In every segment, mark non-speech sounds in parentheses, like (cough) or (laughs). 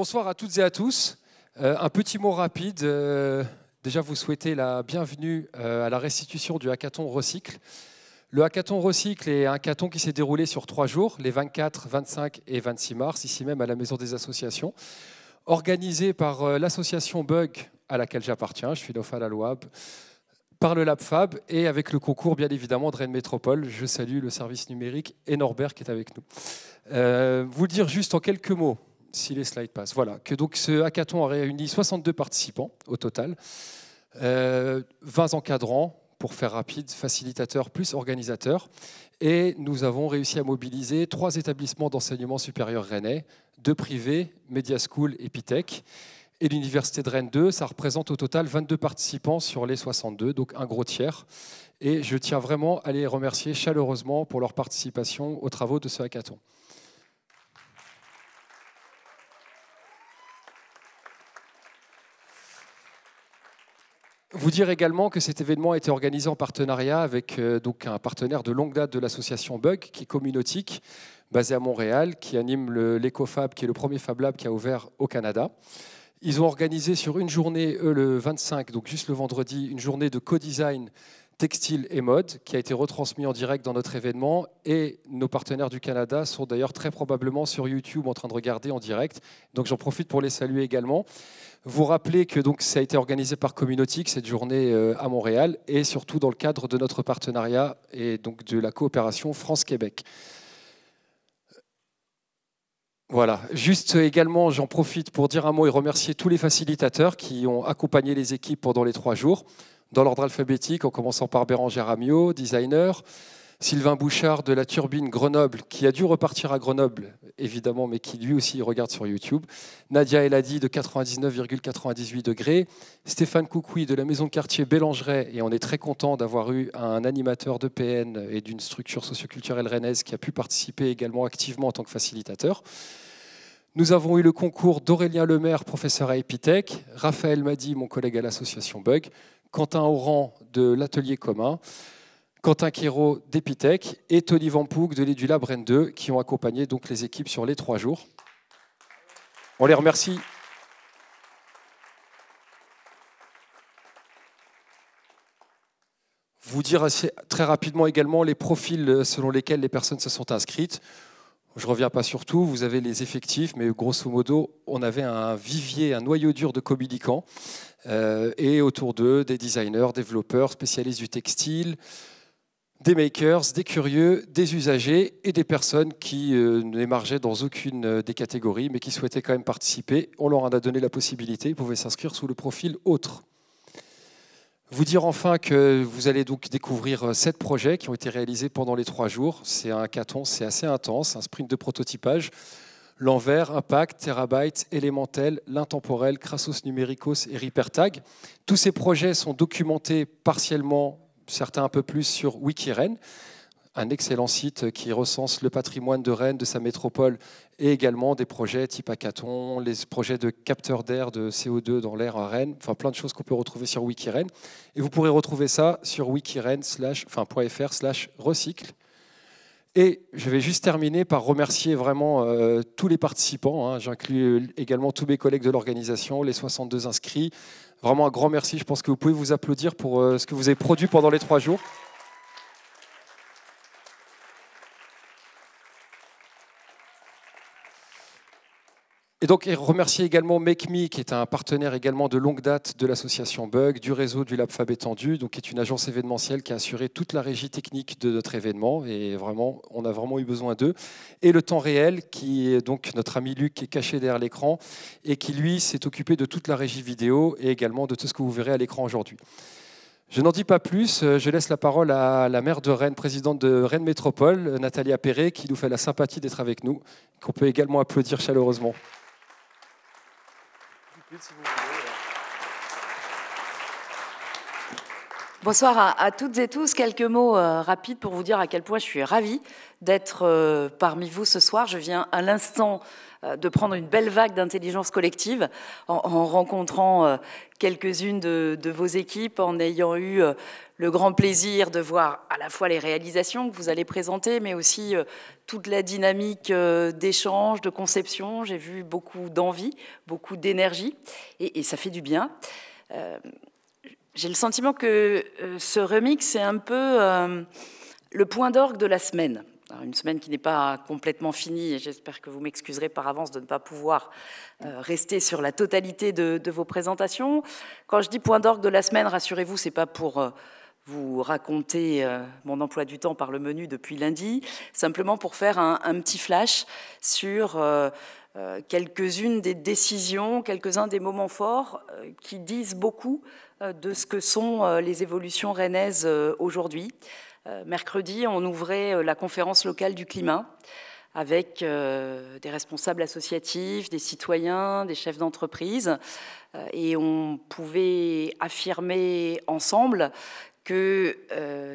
Bonsoir à toutes et à tous. Euh, un petit mot rapide. Euh, déjà, vous souhaitez la bienvenue euh, à la restitution du hackathon Recycle. Le hackathon Recycle est un hackathon qui s'est déroulé sur trois jours, les 24, 25 et 26 mars, ici même à la Maison des Associations, organisé par l'association Bug, à laquelle j'appartiens, je suis la Loab, par le LabFab et avec le concours, bien évidemment, de Rennes Métropole. Je salue le service numérique et Norbert qui est avec nous. vous dire juste en quelques mots si les slides passent. Voilà, que donc ce hackathon a réuni 62 participants au total, 20 euh, encadrants, pour faire rapide, facilitateurs plus organisateurs. Et nous avons réussi à mobiliser trois établissements d'enseignement supérieur rennais, deux privés, Media School et Et l'université de Rennes 2, ça représente au total 22 participants sur les 62, donc un gros tiers. Et je tiens vraiment à les remercier chaleureusement pour leur participation aux travaux de ce hackathon. Vous dire également que cet événement a été organisé en partenariat avec euh, donc un partenaire de longue date de l'association Bug, qui est communautique, basé à Montréal, qui anime l'EcoFab, qui est le premier Fab Lab qui a ouvert au Canada. Ils ont organisé sur une journée, eux, le 25, donc juste le vendredi, une journée de co-design textile et mode, qui a été retransmis en direct dans notre événement. Et nos partenaires du Canada sont d'ailleurs très probablement sur YouTube en train de regarder en direct. Donc j'en profite pour les saluer également. Vous rappelez que donc ça a été organisé par Communautique, cette journée euh, à Montréal, et surtout dans le cadre de notre partenariat et donc de la coopération France-Québec. Voilà, juste également, j'en profite pour dire un mot et remercier tous les facilitateurs qui ont accompagné les équipes pendant les trois jours dans l'ordre alphabétique, en commençant par Bérangère Amiot, designer, Sylvain Bouchard de la Turbine Grenoble, qui a dû repartir à Grenoble, évidemment, mais qui lui aussi regarde sur YouTube, Nadia Eladi de 99,98 degrés, Stéphane Coucoui de la maison de quartier Bélangeret, et on est très content d'avoir eu un animateur de PN et d'une structure socioculturelle rennaise qui a pu participer également activement en tant que facilitateur. Nous avons eu le concours d'Aurélien Lemaire, professeur à Epitech, Raphaël Madi, mon collègue à l'association Bug, Quentin Oran de l'Atelier commun, Quentin Quiro d'Epitech et Tony Vampouk de l'Edulab Rennes 2 qui ont accompagné donc les équipes sur les trois jours. On les remercie. Vous dire très rapidement également les profils selon lesquels les personnes se sont inscrites. Je ne reviens pas sur tout, vous avez les effectifs, mais grosso modo, on avait un vivier, un noyau dur de communicants euh, et autour d'eux des designers, développeurs, spécialistes du textile, des makers, des curieux, des usagers et des personnes qui euh, n'émargeaient dans aucune euh, des catégories mais qui souhaitaient quand même participer. On leur en a donné la possibilité, ils pouvaient s'inscrire sous le profil autre. Vous dire enfin que vous allez donc découvrir euh, sept projets qui ont été réalisés pendant les trois jours. C'est un hackathon, c'est assez intense, un sprint de prototypage l'envers, Impact, Terabyte, Elementel, l'Intemporel, Crassos Numericos et Ripertag. Tous ces projets sont documentés partiellement, certains un peu plus, sur Wikiren, un excellent site qui recense le patrimoine de Rennes, de sa métropole, et également des projets type hackathon, les projets de capteurs d'air, de CO2 dans l'air à Rennes, enfin plein de choses qu'on peut retrouver sur Wikiren. Et vous pourrez retrouver ça sur wikiren.fr slash recycle. Et je vais juste terminer par remercier vraiment euh, tous les participants. Hein. J'inclus euh, également tous mes collègues de l'organisation, les 62 inscrits. Vraiment un grand merci. Je pense que vous pouvez vous applaudir pour euh, ce que vous avez produit pendant les trois jours. Et donc, remercier également MakeMe, qui est un partenaire également de longue date de l'association Bug, du réseau du LabFab étendu, donc qui est une agence événementielle qui a assuré toute la régie technique de notre événement. Et vraiment, on a vraiment eu besoin d'eux. Et le temps réel, qui est donc notre ami Luc, qui est caché derrière l'écran, et qui, lui, s'est occupé de toute la régie vidéo et également de tout ce que vous verrez à l'écran aujourd'hui. Je n'en dis pas plus, euh, je laisse la parole à la maire de Rennes, présidente de Rennes Métropole, Nathalie Appéré, qui nous fait la sympathie d'être avec nous, qu'on peut également applaudir chaleureusement. Bonsoir à, toutes et tous. Quelques mots euh, rapides pour vous dire à quel point je suis ravie d'être euh, parmi vous ce soir. Je viens à l'instant euh, de prendre une belle vague d'intelligence collective en, rencontrant euh, quelques-unes de, vos équipes, en ayant eu euh, le grand plaisir de voir à la fois les réalisations que vous allez présenter, mais aussi toute la dynamique d'échange, de conception. J'ai vu beaucoup d'envie, beaucoup d'énergie, et, ça fait du bien. J'ai le sentiment que ce remix, est un peu... le point d'orgue de la semaine une semaine qui n'est pas complètement finie, et j'espère que vous m'excuserez par avance de ne pas pouvoir euh, rester sur la totalité de, vos présentations. Quand je dis point d'orgue de la semaine, rassurez-vous, ce n'est pas pour euh, vous raconter euh, mon emploi du temps par le menu depuis lundi, simplement pour faire un, un petit flash sur quelques-unes des décisions, quelques-uns des moments forts qui disent beaucoup de ce que sont les évolutions rennaises aujourd'hui. Euh, mercredi, on ouvrait euh, la conférence locale du climat avec euh, des responsables associatifs, des citoyens, des chefs d'entreprise. et on pouvait affirmer ensemble que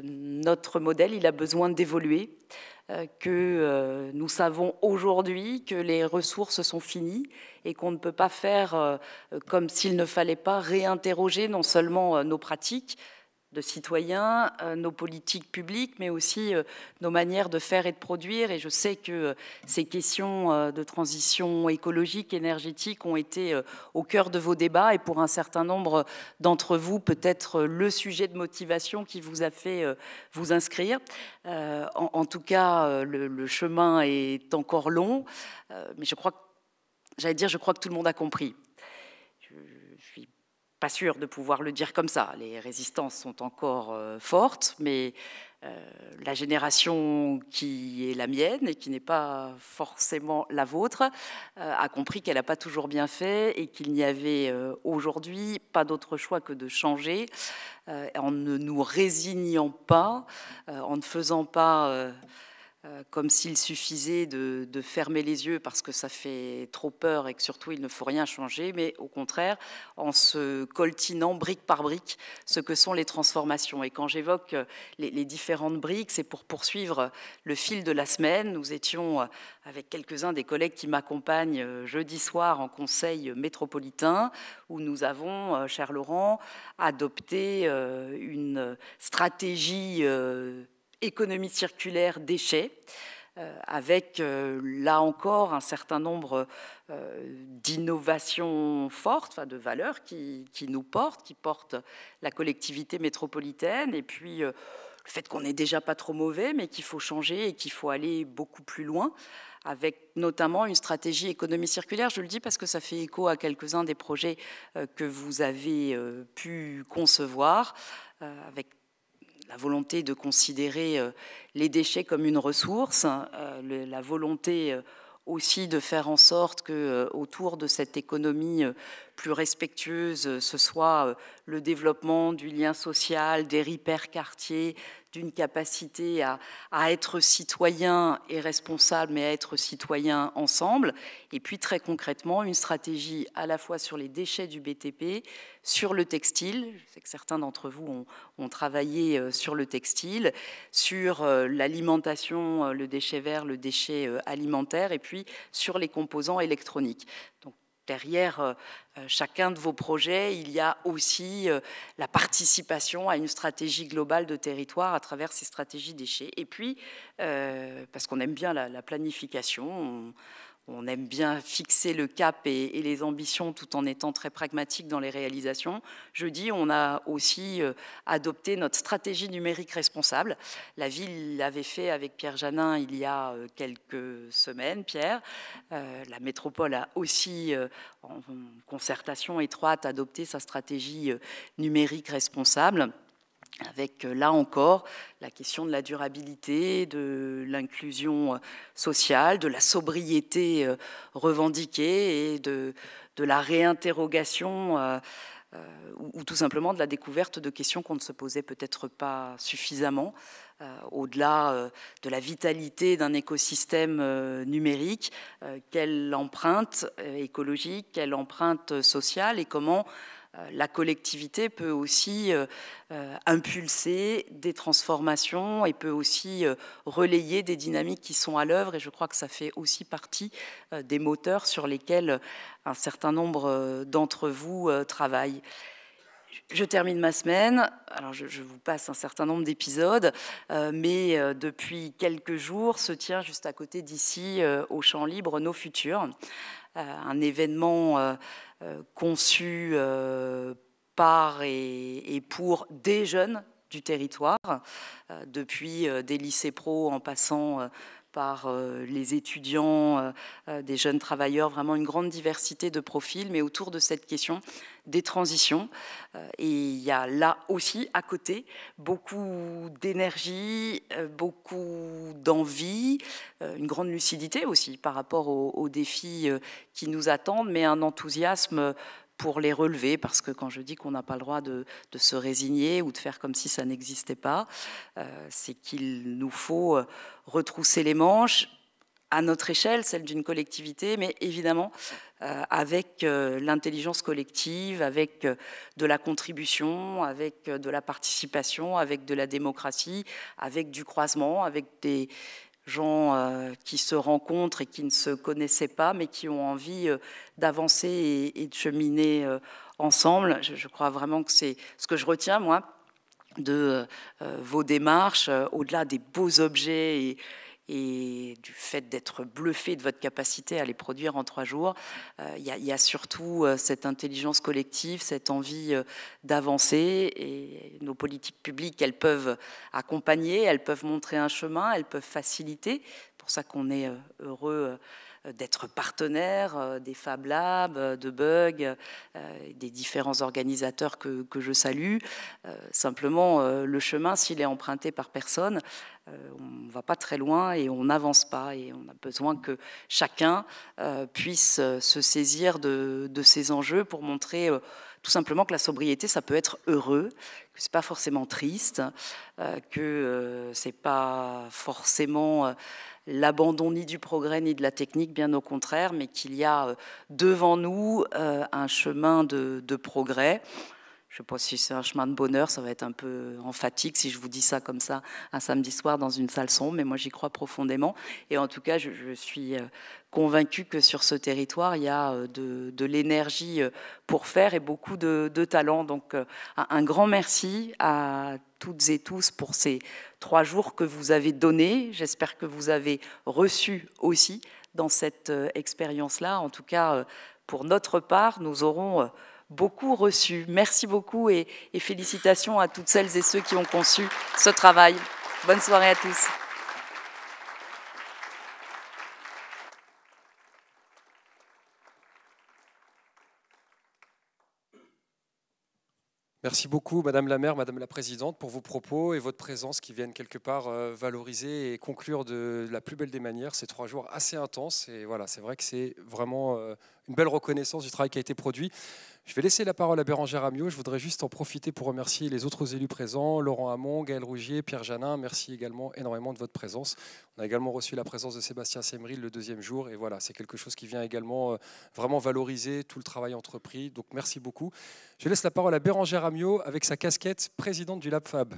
notre modèle, il a besoin d'évoluer, que nous savons aujourd'hui que les ressources sont finies et qu'on ne peut pas faire comme s'il ne fallait pas réinterroger non seulement nos pratiques, de citoyens, euh, nos politiques publiques, mais aussi euh, nos manières de faire et de produire. Et je sais que euh, ces questions de transition écologique, énergétique ont été au cœur de vos débats et pour un certain nombre d'entre vous, peut-être le sujet de motivation qui vous a fait vous inscrire. En tout cas, le chemin est encore long, mais je crois que, j'allais dire, je crois que tout le monde a compris pas sûr de pouvoir le dire comme ça. Les résistances sont encore euh, fortes, mais euh, la génération qui est la mienne et qui n'est pas forcément la vôtre euh, a compris qu'elle n'a pas toujours bien fait et qu'il n'y avait aujourd'hui pas d'autre choix que de changer en ne nous résignant pas, en ne faisant pas euh, comme s'il suffisait de, fermer les yeux parce que ça fait trop peur et que surtout il ne faut rien changer, mais au contraire, en se coltinant brique par brique ce que sont les transformations. Et quand j'évoque euh, les, les, différentes briques, c'est pour poursuivre euh, le fil de la semaine. Nous étions avec quelques-uns des collègues qui m'accompagnent jeudi soir en conseil métropolitain, où nous avons, cher Laurent, adopté une stratégie économie circulaire déchets, euh, avec euh, là encore un certain nombre euh, d'innovations fortes, de valeurs qui, qui, nous portent, qui portent la collectivité métropolitaine, et puis le fait qu'on n'est déjà pas trop mauvais, mais qu'il faut changer et qu'il faut aller beaucoup plus loin, avec notamment une stratégie économie circulaire. Je le dis parce que ça fait écho à quelques-uns des projets que vous avez pu concevoir, avec la volonté de considérer euh, les déchets comme une ressource, hein, euh, la volonté euh, aussi de faire en sorte que autour de cette économie plus respectueuse, euh, ce soit euh, le développement du lien social, des ripères quartiers, d'une capacité à, être citoyen et responsable, mais à être citoyen ensemble. Et puis très concrètement, une stratégie à la fois sur les déchets du BTP, sur le textile, je sais que certains d'entre vous ont, ont, travaillé euh, sur le textile, sur l'alimentation, le déchet vert, le déchet alimentaire, et puis sur les composants électroniques. Donc derrière euh, euh, chacun de vos projets, il y a aussi euh, la participation à une stratégie globale de territoire à travers ces stratégies déchets. Et puis, parce qu'on aime bien la, planification, on aime bien fixer le cap et, les ambitions tout en étant très pragmatique dans les réalisations. Jeudi, on a aussi euh, adopté notre stratégie numérique responsable. La ville l'avait fait avec Pierre Janin il y a euh, quelques semaines, Pierre. Euh, la métropole a aussi, en concertation étroite, adopté sa stratégie numérique responsable avec euh, là encore la question de la durabilité, de l'inclusion euh, sociale, de la sobriété euh, revendiquée et de, la réinterrogation ou, tout simplement de la découverte de questions qu'on ne se posait peut-être pas suffisamment au-delà de la vitalité d'un écosystème numérique, quelle empreinte écologique, quelle empreinte sociale et comment euh, la collectivité peut aussi euh, euh, impulser des transformations et peut aussi relayer des dynamiques qui sont à l'œuvre. Et je crois que ça fait aussi partie des moteurs sur lesquels un certain nombre d'entre vous travaillent je termine ma semaine. Alors, je, vous passe un certain nombre d'épisodes, mais depuis quelques jours se tient juste à côté d'ici, au Champ Libre, Nos Futurs. Euh, un événement euh, euh, conçu par et, pour des jeunes du territoire, depuis des lycées pro en passant par euh, les étudiants, euh, euh, des jeunes travailleurs, vraiment une grande diversité de profils, mais autour de cette question des transitions. Et il y a là aussi, à côté, beaucoup d'énergie, beaucoup d'envie, une grande lucidité aussi par rapport aux, défis qui nous attendent, mais un enthousiasme pour les relever, parce que quand je dis qu'on n'a pas le droit de, se résigner ou de faire comme si ça n'existait pas, euh, c'est qu'il nous faut euh, retrousser les manches à notre échelle, celle d'une collectivité, mais évidemment euh, avec l'intelligence collective, avec de la contribution, avec de la participation, avec de la démocratie, avec du croisement, avec des, gens euh, qui se rencontrent et qui ne se connaissaient pas, mais qui ont envie euh, d'avancer et, de cheminer euh, ensemble. Je, je, crois vraiment que c'est ce que je retiens, moi, de vos démarches, au-delà des beaux objets et et du fait d'être bluffé de votre capacité à les produire en trois jours, euh, il y, a surtout euh, cette intelligence collective, cette envie euh, d'avancer. Et nos politiques publiques, elles peuvent accompagner, elles peuvent montrer un chemin, elles peuvent faciliter. C'est pour ça qu'on est heureux euh, d'être partenaire euh, des Fab Labs, euh, de Bug, des différents organisateurs que, je salue. Simplement, le chemin, s'il est emprunté par personne, on ne va pas très loin et on n'avance pas. Et on a besoin que chacun puisse se saisir de, de ces enjeux pour montrer tout simplement que la sobriété, ça peut être heureux, que n'est pas forcément triste, euh, que euh, ce n'est pas forcément euh, l'abandon ni du progrès ni de la technique, bien au contraire, mais qu'il y a devant nous un chemin de, de progrès je ne sais pas si c'est un chemin de bonheur, ça va être un peu emphatique si je vous dis ça comme ça un samedi soir dans une salle sombre, mais moi j'y crois profondément. Et en tout cas, je, suis euh, convaincue que sur ce territoire, il y a euh, de, l'énergie euh, pour faire et beaucoup de, de talent. Donc un grand merci à toutes et tous pour ces trois jours que vous avez donnés. J'espère que vous avez reçu aussi dans cette expérience-là. En tout cas, pour notre part, nous aurons beaucoup reçu. Merci beaucoup et, félicitations à toutes celles et ceux qui ont conçu ce travail. Bonne soirée à tous. Merci beaucoup, Madame la maire, Madame la présidente, pour vos propos et votre présence qui viennent quelque part euh, valoriser et conclure de la plus belle des manières ces trois jours assez intenses. Et voilà, c'est vrai que c'est vraiment euh, une belle reconnaissance du travail qui a été produit. Je vais laisser la parole à Bérangère Amiot. Je voudrais juste en profiter pour remercier les autres élus présents, Laurent Hamon, Gaël Rougier, Pierre Janin. Merci également énormément de votre présence. On a également reçu la présence de Sébastien Semril le deuxième jour. Et voilà, c'est quelque chose qui vient également euh, vraiment valoriser tout le travail entrepris. Donc merci beaucoup. Je laisse la parole à Bérangère Amiot avec sa casquette présidente du LabFab.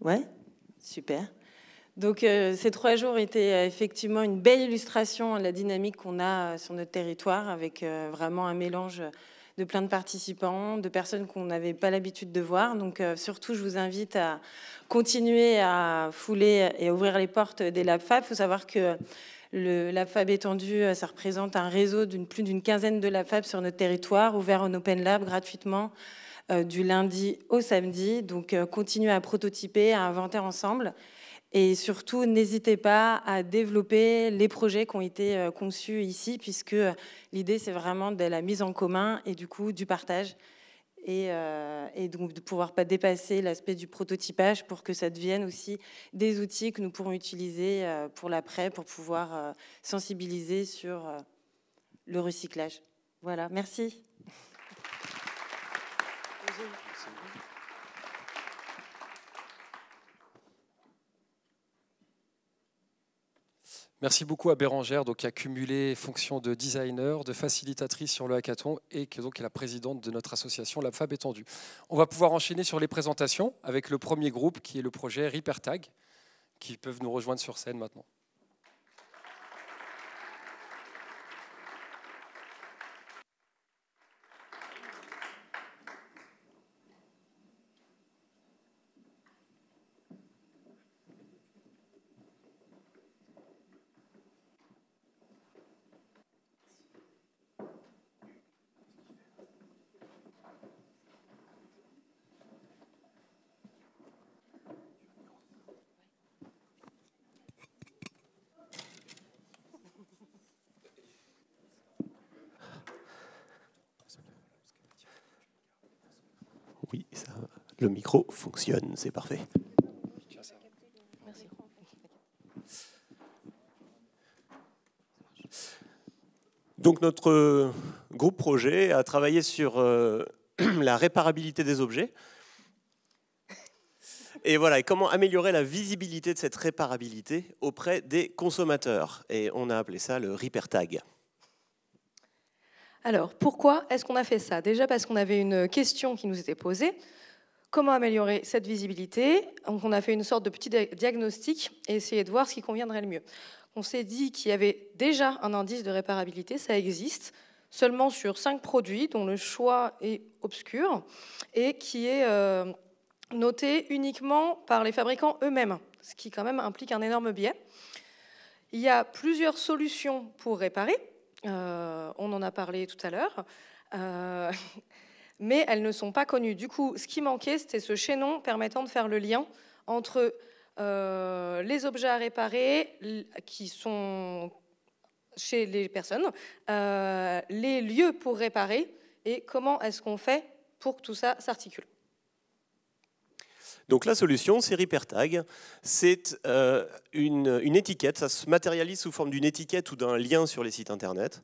Ouais, super. Donc euh, ces trois jours étaient euh, effectivement une belle illustration de la dynamique qu'on a euh, sur notre territoire avec vraiment un mélange de plein de participants, de personnes qu'on n'avait pas l'habitude de voir. Donc surtout, je vous invite à continuer à fouler et à ouvrir les portes des LabFab. Il faut savoir que le LabFab étendu, ça représente un réseau d'une plus d'une quinzaine de LabFab sur notre territoire, ouvert en Open Lab gratuitement euh, du lundi au samedi. Donc euh, continuez à prototyper, à inventer ensemble. Et surtout, n'hésitez pas à développer les projets qui ont été euh, conçus ici, puisque l'idée, c'est vraiment de la mise en commun et du coup du partage. Et, donc de pouvoir pas dépasser l'aspect du prototypage pour que ça devienne aussi des outils que nous pourrons utiliser pour l'après, pour pouvoir sensibiliser sur le recyclage. Voilà, merci. Merci. beaucoup à Bérangère, donc, qui a cumulé fonction de designer, de facilitatrice sur le hackathon et qui donc, est la présidente de notre association LabFab Étendue. On va pouvoir enchaîner sur les présentations avec le premier groupe qui est le projet Ripertag qui peuvent nous rejoindre sur scène maintenant. Le micro fonctionne, c'est parfait. Donc notre euh, groupe projet a travaillé sur euh, (clears throat) la réparabilité des objets. Et voilà, comment améliorer la visibilité de cette réparabilité auprès des consommateurs. Et on a appelé ça le Repair Tag. Alors, pourquoi est-ce qu'on a fait ça Déjà parce qu'on avait une question qui nous était posée comment améliorer cette visibilité. Donc on a fait une sorte de petit diagnostic et essayé de voir ce qui conviendrait le mieux. On s'est dit qu'il y avait déjà un indice de réparabilité, ça existe, seulement sur cinq produits dont le choix est obscur et qui est euh, noté uniquement par les fabricants eux-mêmes, ce qui quand même implique un énorme biais. Il y a plusieurs solutions pour réparer, euh, on en a parlé tout à l'heure. Euh, mais elles ne sont pas connues. Du coup, ce qui manquait, c'était ce chaînon permettant de faire le lien entre euh, les objets à réparer qui sont chez les personnes, euh, les lieux pour réparer et comment est-ce qu'on fait pour que tout ça s'articule. Donc la solution, c'est Ripertag, C'est euh, une, étiquette, ça se matérialise sous forme d'une étiquette ou d'un lien sur les sites Internet,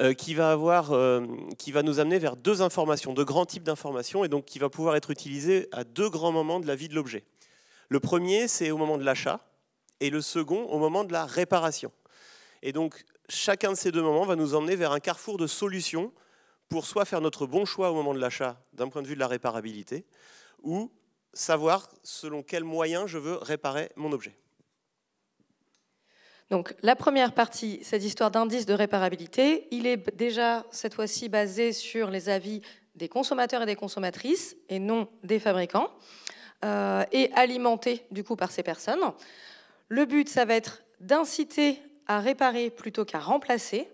euh, qui, va avoir, euh, qui va nous amener vers deux informations, deux grands types d'informations, et donc qui va pouvoir être utilisé à deux grands moments de la vie de l'objet. Le premier, c'est au moment de l'achat, et le second, au moment de la réparation. Et donc, chacun de ces deux moments va nous emmener vers un carrefour de solutions pour soit faire notre bon choix au moment de l'achat d'un point de vue de la réparabilité, ou savoir selon quels moyens je veux réparer mon objet. Donc la première partie, cette histoire d'indice de réparabilité, il est déjà cette fois-ci basé sur les avis des consommateurs et des consommatrices et non des fabricants, euh, et alimenté du coup par ces personnes. Le but, ça va être d'inciter à réparer plutôt qu'à remplacer.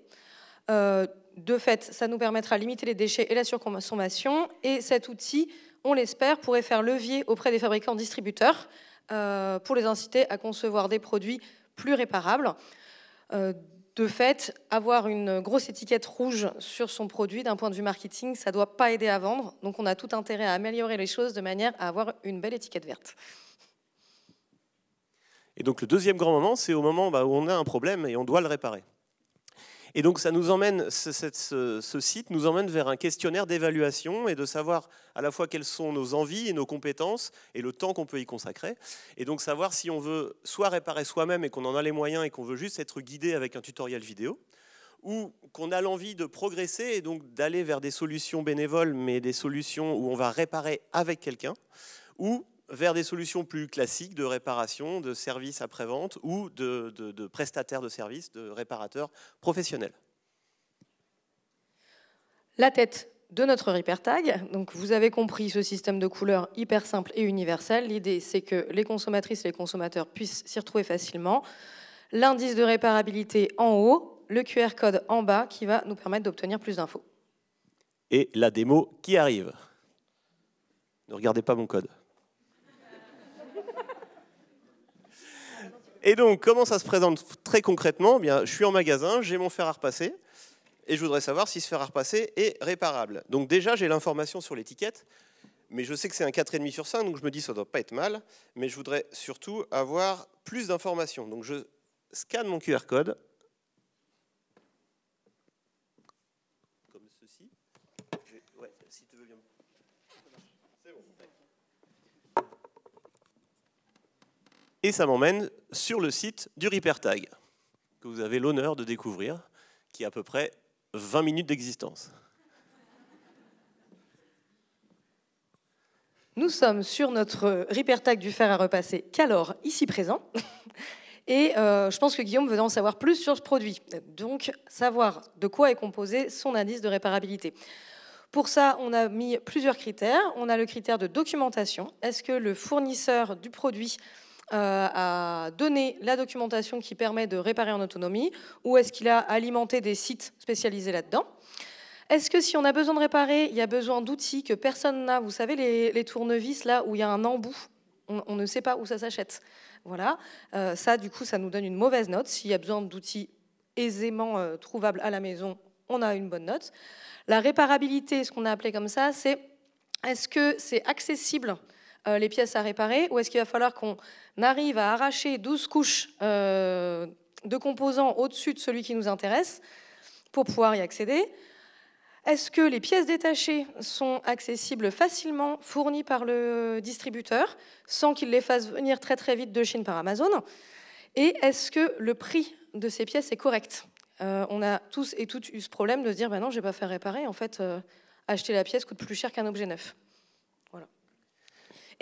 Euh, de fait, ça nous permettra de limiter les déchets et la surconsommation, et cet outil on l'espère, pourrait faire levier auprès des fabricants distributeurs euh, pour les inciter à concevoir des produits plus réparables. Euh, de fait, avoir une grosse étiquette rouge sur son produit d'un point de vue marketing, ça ne doit pas aider à vendre. Donc on a tout intérêt à améliorer les choses de manière à avoir une belle étiquette verte. Et donc le deuxième grand moment, c'est au moment bah, où on a un problème et on doit le réparer. Et donc ça nous emmène, ce, site nous emmène vers un questionnaire d'évaluation et de savoir à la fois quelles sont nos envies et nos compétences et le temps qu'on peut y consacrer. Et donc savoir si on veut soit réparer soi-même et qu'on en a les moyens et qu'on veut juste être guidé avec un tutoriel vidéo, ou qu'on a l'envie de progresser et donc d'aller vers des solutions bénévoles, mais des solutions où on va réparer avec quelqu'un, ou vers des solutions plus classiques de réparation, de services après-vente ou de, prestataires de services, de réparateurs professionnels. La tête de notre Repair Donc, vous avez compris ce système de couleurs hyper simple et universel. L'idée, c'est que les consommatrices et les consommateurs puissent s'y retrouver facilement. L'indice de réparabilité en haut, le QR code en bas qui va nous permettre d'obtenir plus d'infos. Et la démo qui arrive. Ne regardez pas mon code. Et donc, comment ça se présente très concrètement eh bien, Je suis en magasin, j'ai mon fer à repasser, et je voudrais savoir si ce fer à repasser est réparable. Donc déjà, j'ai l'information sur l'étiquette, mais je sais que c'est un 4,5 sur 5, donc je me dis ça ne doit pas être mal, mais je voudrais surtout avoir plus d'informations. Donc je scanne mon QR code, Et ça m'emmène sur le site du Ripertag que vous avez l'honneur de découvrir, qui a à peu près 20 minutes d'existence. Nous sommes sur notre Ripertag du fer à repasser, Calor, ici présent. (laughs) Et euh, je pense que Guillaume veut en savoir plus sur ce produit. Donc, savoir de quoi est composé son indice de réparabilité. Pour ça, on a mis plusieurs critères. On a le critère de documentation. Est-ce que le fournisseur du produit a euh, donné la documentation qui permet de réparer en autonomie ou est-ce qu'il a alimenté des sites spécialisés là-dedans est-ce que si on a besoin de réparer, il y a besoin d'outils que personne n'a Vous savez, les, les, tournevis, là où il y a un embout, on, ne sait pas où ça s'achète. Voilà. Euh, ça, du coup, ça nous donne une mauvaise note. S'il y a besoin d'outils aisément euh, trouvables à la maison, on a une bonne note. La réparabilité, ce qu'on a appelé comme ça, c'est est-ce que c'est accessible euh, les pièces à réparer Ou est-ce qu'il va falloir qu'on arrive à arracher 12 couches euh, de composants au-dessus de celui qui nous intéresse pour pouvoir y accéder Est-ce que les pièces détachées sont accessibles facilement, fournies par le distributeur, sans qu'il les fasse venir très très vite de Chine par Amazon Et est-ce que le prix de ces pièces est correct euh, on a tous et toutes eu ce problème de se dire, bah non, je ne vais pas faire réparer. En fait, acheter la pièce coûte plus cher qu'un objet neuf.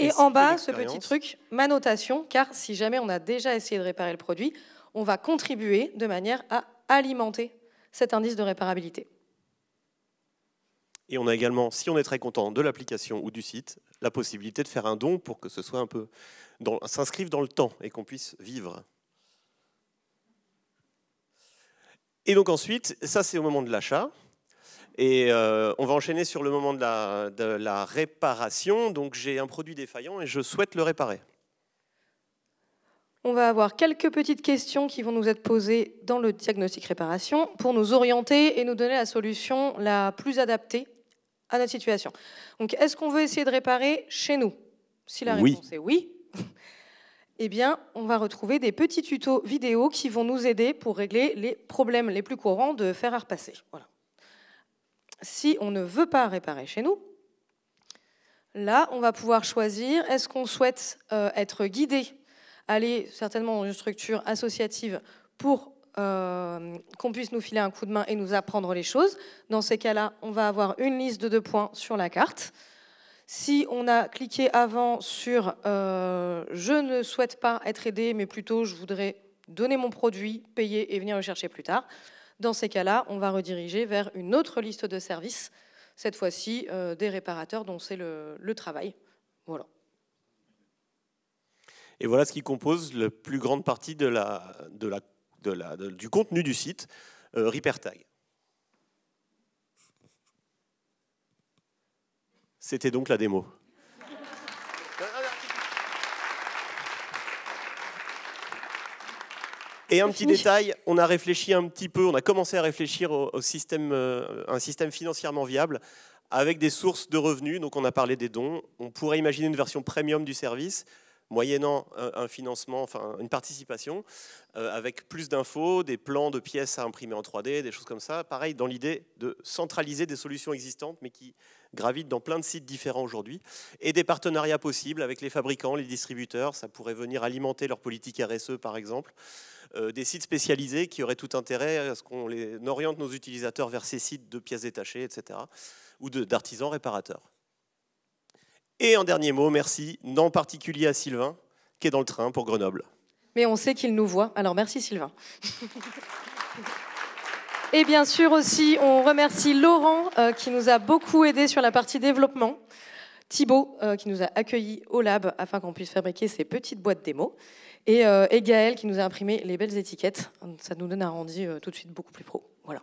Et, en bas, ce petit truc, ma notation, car si jamais on a déjà essayé de réparer le produit, on va contribuer de manière à alimenter cet indice de réparabilité. Et on a également, si on est très content de l'application ou du site, la possibilité de faire un don pour que ce soit un peu s'inscrive dans le temps et qu'on puisse vivre. Et donc ensuite, ça c'est au moment de l'achat. Et euh, on va enchaîner sur le moment de la, réparation. Donc j'ai un produit défaillant et je souhaite le réparer. On va avoir quelques petites questions qui vont nous être posées dans le diagnostic réparation pour nous orienter et nous donner la solution la plus adaptée à notre situation. Donc est-ce qu'on veut essayer de réparer chez nous Si la réponse est oui, (laughs) eh bien, on va retrouver des petits tutos vidéo qui vont nous aider pour régler les problèmes les plus courants de fer à repasser. Voilà si on ne veut pas réparer chez nous, là, on va pouvoir choisir est-ce qu'on souhaite euh, être guidé, aller certainement dans une structure associative pour euh, qu'on puisse nous filer un coup de main et nous apprendre les choses. Dans ces cas-là, on va avoir une liste de deux points sur la carte. Si on a cliqué avant sur euh, je ne souhaite pas être aidé, mais plutôt je voudrais donner mon produit, payer et venir le chercher plus tard, dans ces cas-là, on va rediriger vers une autre liste de services, cette fois-ci euh, des réparateurs dont c'est le, travail. Voilà. Et voilà ce qui compose la plus grande partie du contenu du site euh, Ripertag. C'était donc la démo. Et un petit détail, on a réfléchi un petit peu, on a commencé à réfléchir au, système, euh, un système financièrement viable avec des sources de revenus. Donc on a parlé des dons. On pourrait imaginer une version premium du service moyennant un financement, enfin une participation, euh, avec plus d'infos, des plans de pièces à imprimer en 3D, des choses comme ça. Pareil, dans l'idée de centraliser des solutions existantes, mais qui gravitent dans plein de sites différents aujourd'hui, et des partenariats possibles avec les fabricants, les distributeurs. Ça pourrait venir alimenter leur politique RSE, par exemple. Euh, des sites spécialisés qui auraient tout intérêt à ce qu'on oriente nos utilisateurs vers ces sites de pièces détachées, etc., ou d'artisans réparateurs. Et en dernier mot, merci, en particulier à Sylvain, qui est dans le train pour Grenoble. Mais on sait qu'il nous voit, alors merci Sylvain. (laughs) Et bien sûr aussi, on remercie Laurent euh, qui nous a beaucoup aidé sur la partie développement. Thibaut euh, qui nous a accueillis au lab afin qu'on puisse fabriquer ces petites boîtes démo. Et, euh, et Gaël qui nous a imprimé les belles étiquettes. Ça nous donne un rendu tout de suite beaucoup plus pro. Voilà.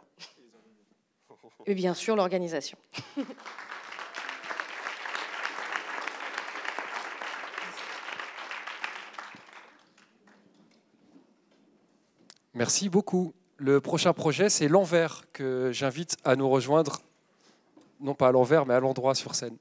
Et bien sûr, l'organisation. (laughs) Merci beaucoup. Le prochain projet, c'est l'envers que j'invite à nous rejoindre, non pas à l'envers, mais à l'endroit sur scène.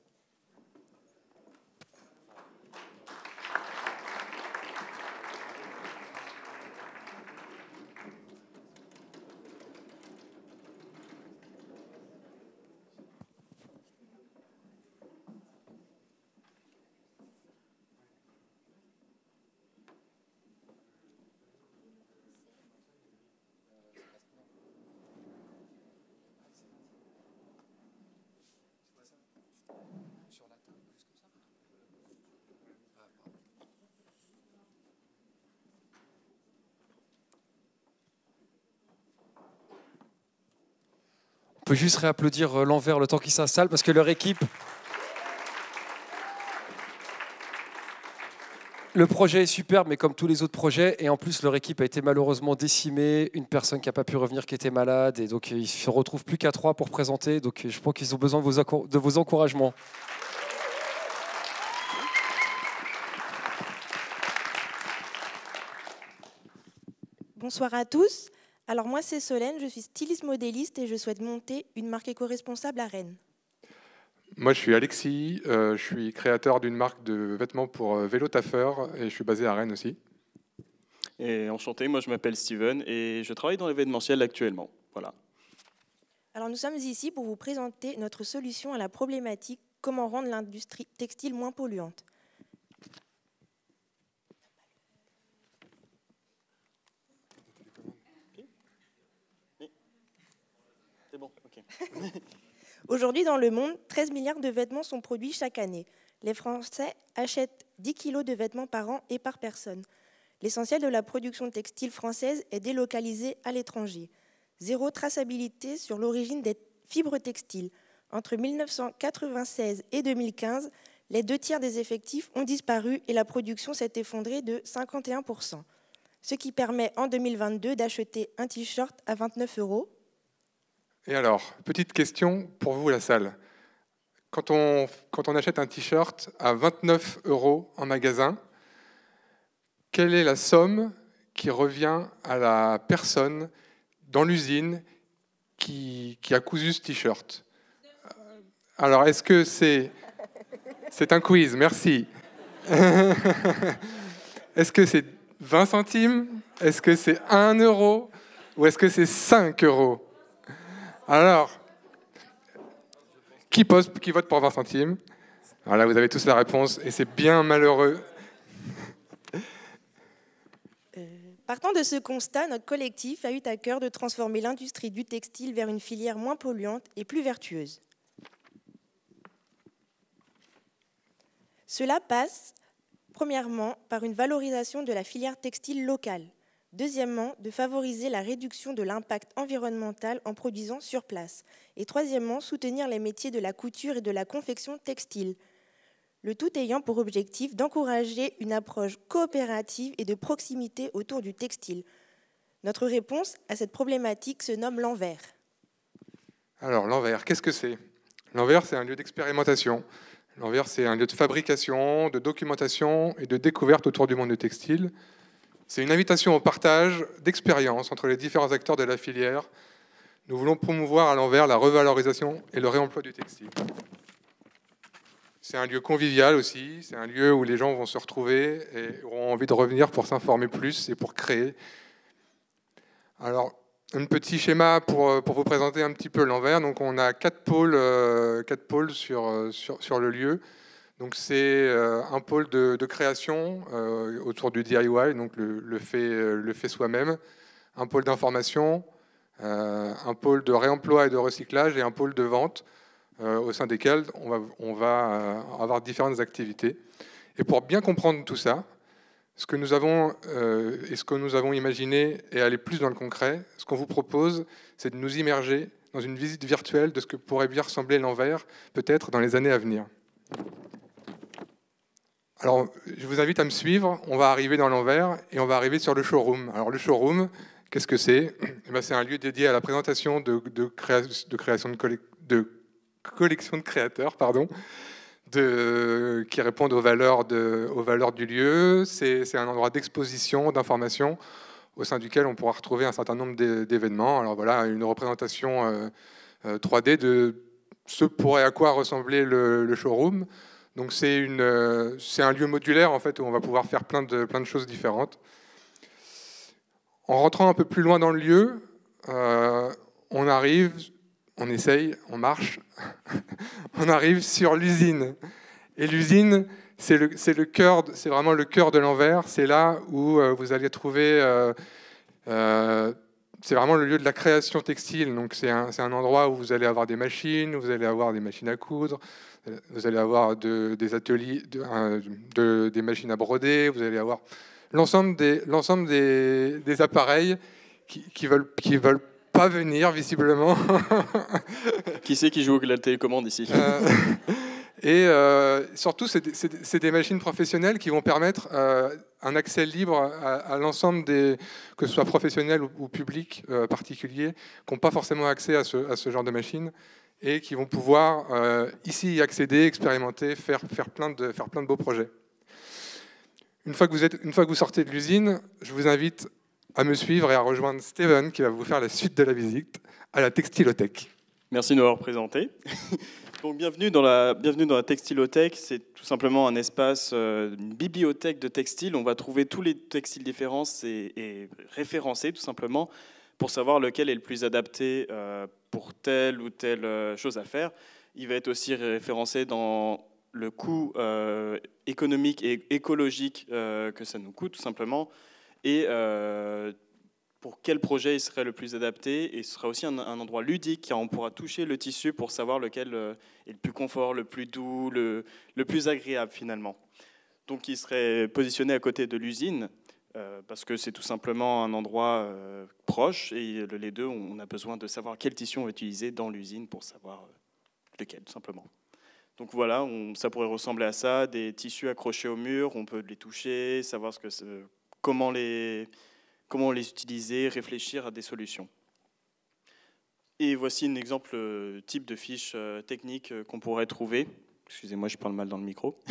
peut juste réapplaudir euh, l'envers le temps qu'ils s'installe parce que leur équipe. Le projet est superbe, mais comme tous les autres projets, et en plus leur équipe a été malheureusement décimée, une personne qui n'a pas pu revenir qui était malade, et donc euh, ils se retrouvent plus qu'à trois pour présenter, donc euh, je pense qu'ils ont besoin de vos, de vos encouragements. Bonsoir à tous. Alors moi, c'est Solène, je suis styliste modéliste et je souhaite monter une marque éco-responsable à Rennes. Moi, je suis Alexis, euh, je suis créateur d'une marque de vêtements pour euh, vélo taffeur et je suis basé à Rennes aussi. Et enchanté, moi je m'appelle Steven et je travaille dans l'événementiel actuellement. Voilà. Alors nous sommes ici pour vous présenter notre solution à la problématique comment rendre l'industrie textile moins polluante. (laughs) Aujourd'hui, dans le monde, 13 milliards de vêtements sont produits chaque année. Les Français achètent 10 kilos de vêtements par an et par personne. L'essentiel de la production textile française est délocalisé à l'étranger. Zéro traçabilité sur l'origine des fibres textiles. Entre 1996 et 2015, les deux tiers des effectifs ont disparu et la production s'est effondrée de 51%, ce qui permet en 2022 d'acheter un t-shirt à 29 euros, et alors, petite question pour vous, la salle. Quand on, achète un t-shirt à 29 euros en magasin, quelle est la somme qui revient à la personne dans l'usine qui, qui, a cousu ce t-shirt Alors, est-ce que c'est... C'est un quiz, merci. (laughs) est-ce que c'est 20 centimes Est-ce que c'est 1 euro Ou est-ce que c'est 5 euros alors, qui, qui vote pour 20 centimes Voilà, vous avez tous la réponse, et c'est bien malheureux. Euh, partant de ce constat, notre collectif a eu à cœur de transformer l'industrie du textile vers une filière moins polluante et plus vertueuse. Cela passe, premièrement, par une valorisation de la filière textile locale. Deuxièmement, de favoriser la réduction de l'impact environnemental en produisant sur place. Et troisièmement, soutenir les métiers de la couture et de la confection textile. Le tout ayant pour objectif d'encourager une approche coopérative et de proximité autour du textile. Notre réponse à cette problématique se nomme l'envers. Alors l'envers, qu'est-ce que c'est L'envers, c'est un lieu d'expérimentation. L'envers, c'est un lieu de fabrication, de documentation et de découverte autour du monde du textile. C'est une invitation au partage d'expériences entre les différents acteurs de la filière. Nous voulons promouvoir à l'envers la revalorisation et le réemploi du textile. C'est un lieu convivial aussi, c'est un lieu où les gens vont se retrouver et auront envie de revenir pour s'informer plus et pour créer. Alors, un petit schéma pour, euh, vous présenter un petit peu l'envers. Donc, on a quatre pôles, euh, euh, sur, le lieu. Donc c'est euh, un pôle de, création euh, autour du DIY, donc euh, le, fait, soi-même, un pôle d'information, un pôle de réemploi et de recyclage et un pôle de vente au sein desquels on va, avoir différentes activités. Et pour bien comprendre tout ça, ce que nous avons et ce que nous avons imaginé et aller plus dans le concret, ce qu'on vous propose, c'est de nous immerger dans une visite virtuelle de ce que pourrait bien ressembler l'envers, peut-être dans les années à venir. Alors, je vous invite à me suivre. On va arriver dans l'envers et on va arriver sur le showroom. Alors, le showroom, qu'est-ce que c'est eh ben, C'est un lieu dédié à la présentation de, de, de création de, de, créateurs, pardon, qui répondent aux valeurs, du lieu. C'est un endroit d'exposition, d'information, au sein duquel on pourra retrouver un certain nombre d'événements. Alors voilà, une représentation 3D euh, euh, de ce pourrait à quoi ressembler le showroom. Donc euh, c'est un lieu modulaire en fait où on va pouvoir faire plein de, choses différentes. En rentrant un peu plus loin dans le lieu, euh, on arrive, on essaye, on marche, (laughs) on arrive sur l'usine. Et l'usine, c'est le, c'est vraiment le cœur de l'envers. C'est là où euh, vous allez trouver. c'est vraiment le lieu de la création textile. Donc c'est un, un endroit où vous allez avoir des machines, où vous allez avoir des machines à coudre, vous allez avoir des ateliers, des machines à broder, vous allez avoir l'ensemble des, des, appareils qui, ne veulent, pas venir, visiblement. (laughs) qui c'est qui joue avec la télécommande ici euh, Et euh, surtout, c'est des, machines professionnelles qui vont permettre euh, un accès libre à, l'ensemble des, que ce soit professionnels ou, public publics particuliers, qui n'ont pas forcément accès à ce, à ce genre de machines et qui vont pouvoir euh, ici ici accéder, expérimenter, faire, faire, plein de, faire plein de beaux projets. Une fois que vous, êtes, une fois que vous sortez de l'usine, je vous invite à me suivre et à rejoindre Steven qui va vous faire la suite de la visite à la Textilothèque. Merci de nous avoir présenté. (laughs) bienvenue, dans la, bienvenue dans la Textilothèque. C'est tout simplement un espace, euh, une bibliothèque de textiles. On va trouver tous les textiles différents et, et référencés tout simplement pour savoir lequel est le plus adapté euh, pour telle ou telle euh, chose à faire. Il va être aussi référencé dans le coût euh, économique et écologique que ça nous coûte, tout simplement, et pour quel projet il serait le plus adapté. Et ce sera aussi un, endroit ludique, car on pourra toucher le tissu pour savoir lequel est le plus confort, le plus doux, le plus agréable, finalement. Donc il serait positionné à côté de l'usine, euh, parce que c'est tout simplement un endroit euh, proche et les deux, on a besoin de savoir quel tissu on va utiliser dans l'usine pour savoir euh, lequel, tout simplement. Donc voilà, ça pourrait ressembler à ça, des tissus accrochés au mur, on peut les toucher, savoir ce comment, les, comment les utiliser, réfléchir à des solutions. Et voici un exemple type de fiche technique qu'on pourrait trouver. Excusez-moi, je parle mal dans le micro. (laughs)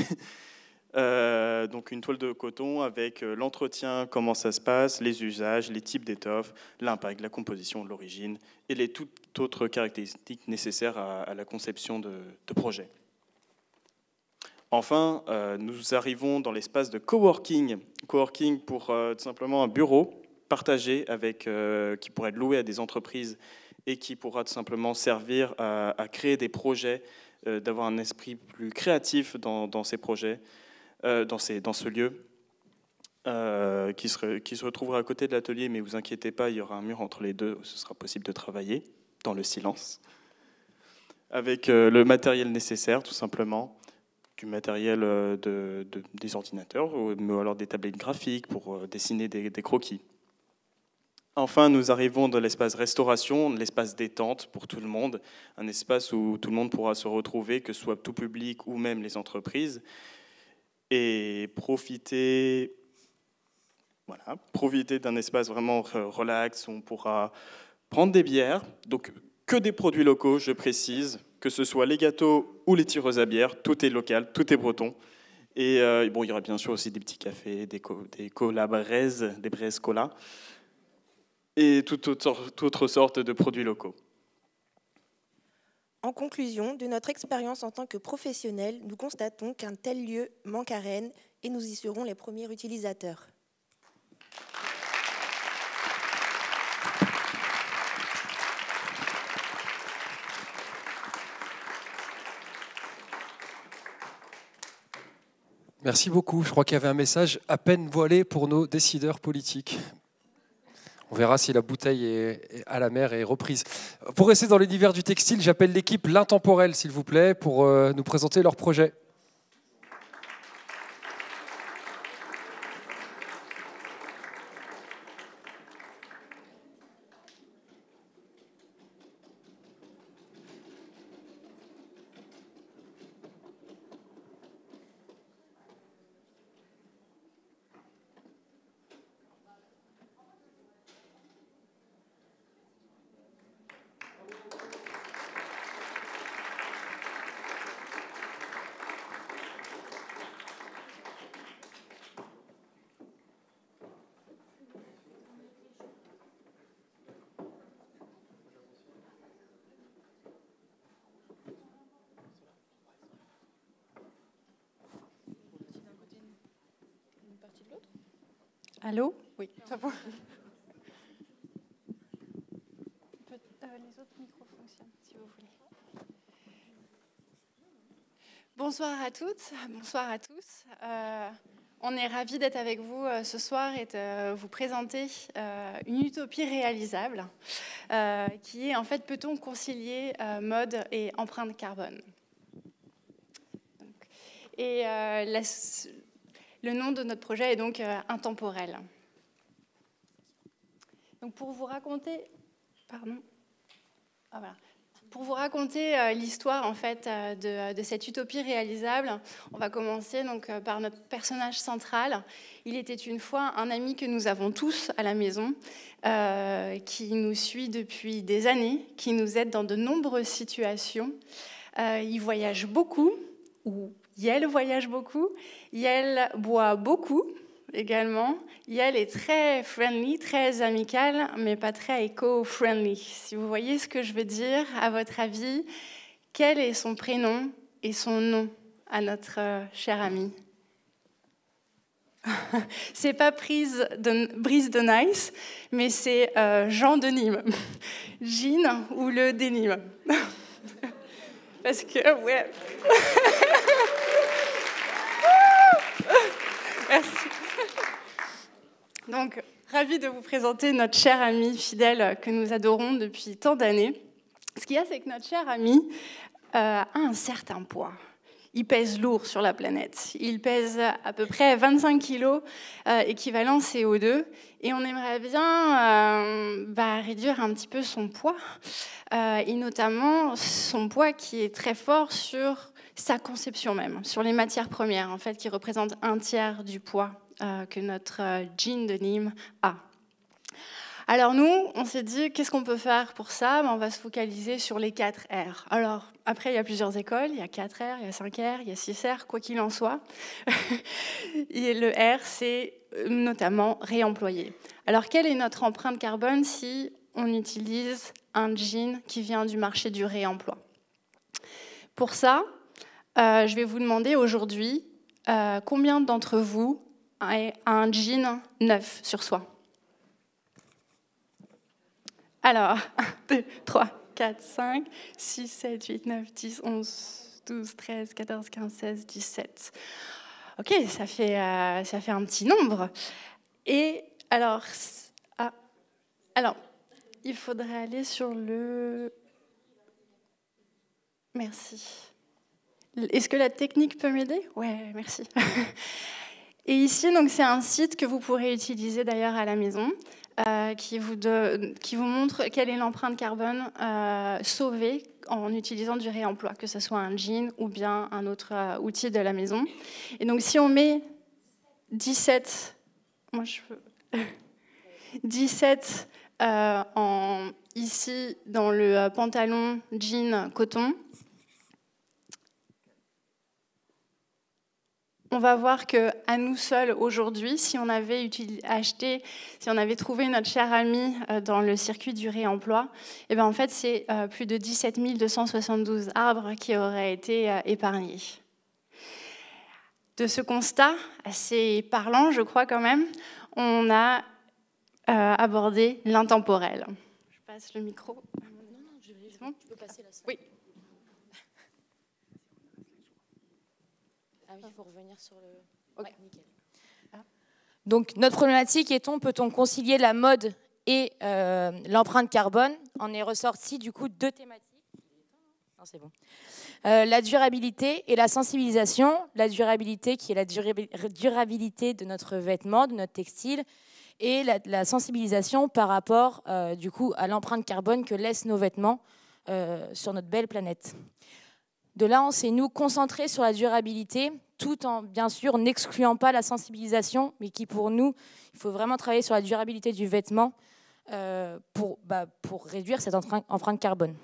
Euh, donc une toile de coton avec euh, l'entretien, comment ça se passe, les usages, les types d'étoffes, l'impact, la composition, l'origine et les toutes autres caractéristiques nécessaires à, la conception de, de projet. Enfin, euh, nous arrivons dans l'espace de coworking. Coworking pour tout simplement un bureau partagé avec, qui pourrait être loué à des entreprises et qui pourra tout simplement servir à, créer des projets, d'avoir un esprit plus créatif dans ces projets, euh, dans, ce lieu. Euh, qui, se, retrouvera à côté de l'atelier, mais vous inquiétez pas, il y aura un mur entre les deux, ce sera possible de travailler dans le silence, avec euh, le matériel nécessaire, tout simplement, du matériel des ordinateurs, ou alors des tablettes graphiques pour dessiner des, des, croquis. Enfin, nous arrivons dans l'espace restauration, l'espace détente pour tout le monde, un espace où tout le monde pourra se retrouver, que ce soit tout public ou même les entreprises, et profiter, profiter d'un espace vraiment euh, relax où on pourra prendre des bières. Donc, que des produits locaux, je précise, que ce soit les gâteaux ou les tireuses à bière, tout est local, tout est breton. Et euh, bon, il y aura bien sûr aussi des petits cafés, des, des colas braises, des braises cola, et toutes autres toute autre sorte de produits locaux. En conclusion, de notre expérience en tant que professionnels, nous constatons qu'un tel lieu manque à Rennes et nous y serons les premiers utilisateurs. Merci beaucoup. Je crois qu'il y avait un message à peine voilé pour nos décideurs politiques. On verra si la bouteille est, à la mer et est reprise. Pour rester dans l'univers du textile, j'appelle l'équipe L'Intemporel, s'il vous plaît, pour euh, nous présenter leur projet. Allô Oui, euh, Les autres micros fonctionnent, si vous voulez. Bonsoir à toutes, bonsoir à tous. Euh, on est ravis d'être avec vous euh, ce soir et de vous présenter une utopie réalisable qui est en fait peut-on concilier mode et empreinte carbone et le nom de notre projet est donc euh, intemporel. Donc pour vous raconter, pardon, ah, Pour vous raconter euh, l'histoire en fait euh, de, cette utopie réalisable, on va commencer donc par notre personnage central. Il était une fois un ami que nous avons tous à la maison, qui nous suit depuis des années, qui nous aide dans de nombreuses situations. il voyage beaucoup ou Yel voyage beaucoup, Yel boit beaucoup également. Yel est très friendly, très amical, mais pas très eco friendly Si vous voyez ce que je veux dire, à votre avis, quel est son prénom et son nom à notre euh, chère amie (laughs) c'est pas prise de, Brise de Nice, mais c'est euh, Jean de Nîmes. (laughs) Jean ou le dénime. (laughs) Parce que, ouais. Donc, ravi de vous présenter notre cher ami fidèle que nous adorons depuis tant d'années. Ce qu'il y a, c'est que notre cher ami euh, a un certain poids. Il pèse lourd sur la planète. Il pèse à peu près 25 kg, euh, équivalent CO2. Et on aimerait bien euh, bah, réduire un petit peu son poids, et notamment son poids qui est très fort sur sa conception même, sur les matières premières, en fait, qui représentent un tiers du poids euh, que notre euh, jean de Nîmes a. Alors nous, on s'est dit, qu'est-ce qu'on peut faire pour ça ben, On va se focaliser sur les 4 R. Alors après, il y a plusieurs écoles, il y a 4 R, il y a 5 R, il y a 6 R, quoi qu'il en soit. (laughs) Et le R, c'est euh, notamment réemployer. Alors quelle est notre empreinte carbone si on utilise un jean qui vient du marché du réemploi Pour ça, je vais vous demander aujourd'hui combien d'entre vous un jean 9 sur soi. Alors, 1, 2, 3, 4, 5, 6, 7, 8, 9, 10, 11, 12, 13, 14, 15, 16, 17. Ok, ça fait, euh, ça fait un petit nombre. Et alors, ah, alors, il faudrait aller sur le... Merci. Est-ce que la technique peut m'aider Ouais, merci. (laughs) Et ici, donc, c'est un site que vous pourrez utiliser d'ailleurs à la maison, euh, qui, vous qui, vous montre quelle est l'empreinte carbone euh, sauvée en utilisant du réemploi, que ce soit un jean ou bien un autre euh, outil de la maison. Et donc, si on met 17, je 17 (laughs) en, ici dans le pantalon jean coton, on va voir que à nous seuls aujourd'hui, si on avait acheté, si on avait trouvé notre cher ami euh, dans le circuit du réemploi, eh bien en fait c'est euh, plus de 17 272 arbres qui auraient été euh, épargnés. De ce constat assez parlant, je crois quand même, on a abordé l'intemporel. Je passe le micro. tu passer Oui. pour revenir sur le. Ah. Donc notre problématique est-on peut-on concilier la mode et euh, l'empreinte carbone on est ressorti du coup deux thématiques. Non, c'est bon. Euh, la durabilité et la sensibilisation. La durabilité qui est la durabilité de notre vêtement, de notre textile, et la, sensibilisation par rapport euh, du coup à l'empreinte carbone que laissent nos vêtements sur notre belle planète. De là, on s'est nous concentré sur la durabilité tout en, bien sûr, n'excluant pas la sensibilisation, mais qui, pour nous, il faut vraiment travailler sur la durabilité du vêtement euh, pour, bah, pour réduire cette empreinte carbone.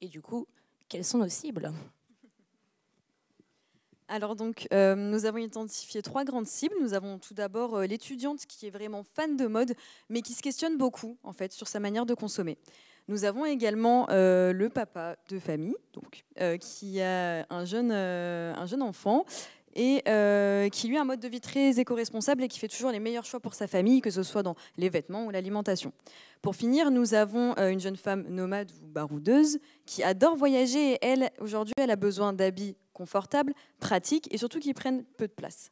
Et du coup, quelles sont nos cibles alors donc, euh, nous avons identifié trois grandes cibles. Nous avons tout d'abord euh, l'étudiante qui est vraiment fan de mode, mais qui se questionne beaucoup en fait sur sa manière de consommer. Nous avons également euh, le papa de famille, donc, euh, qui a un jeune, euh, un jeune enfant et qui lui a un mode de vie très éco-responsable et qui fait toujours les meilleurs choix pour sa famille, que ce soit dans les vêtements ou l'alimentation. Pour finir, nous avons une jeune femme nomade ou baroudeuse qui adore voyager et elle, aujourd'hui, elle a besoin d'habits confortables, pratiques et surtout qui prennent peu de place.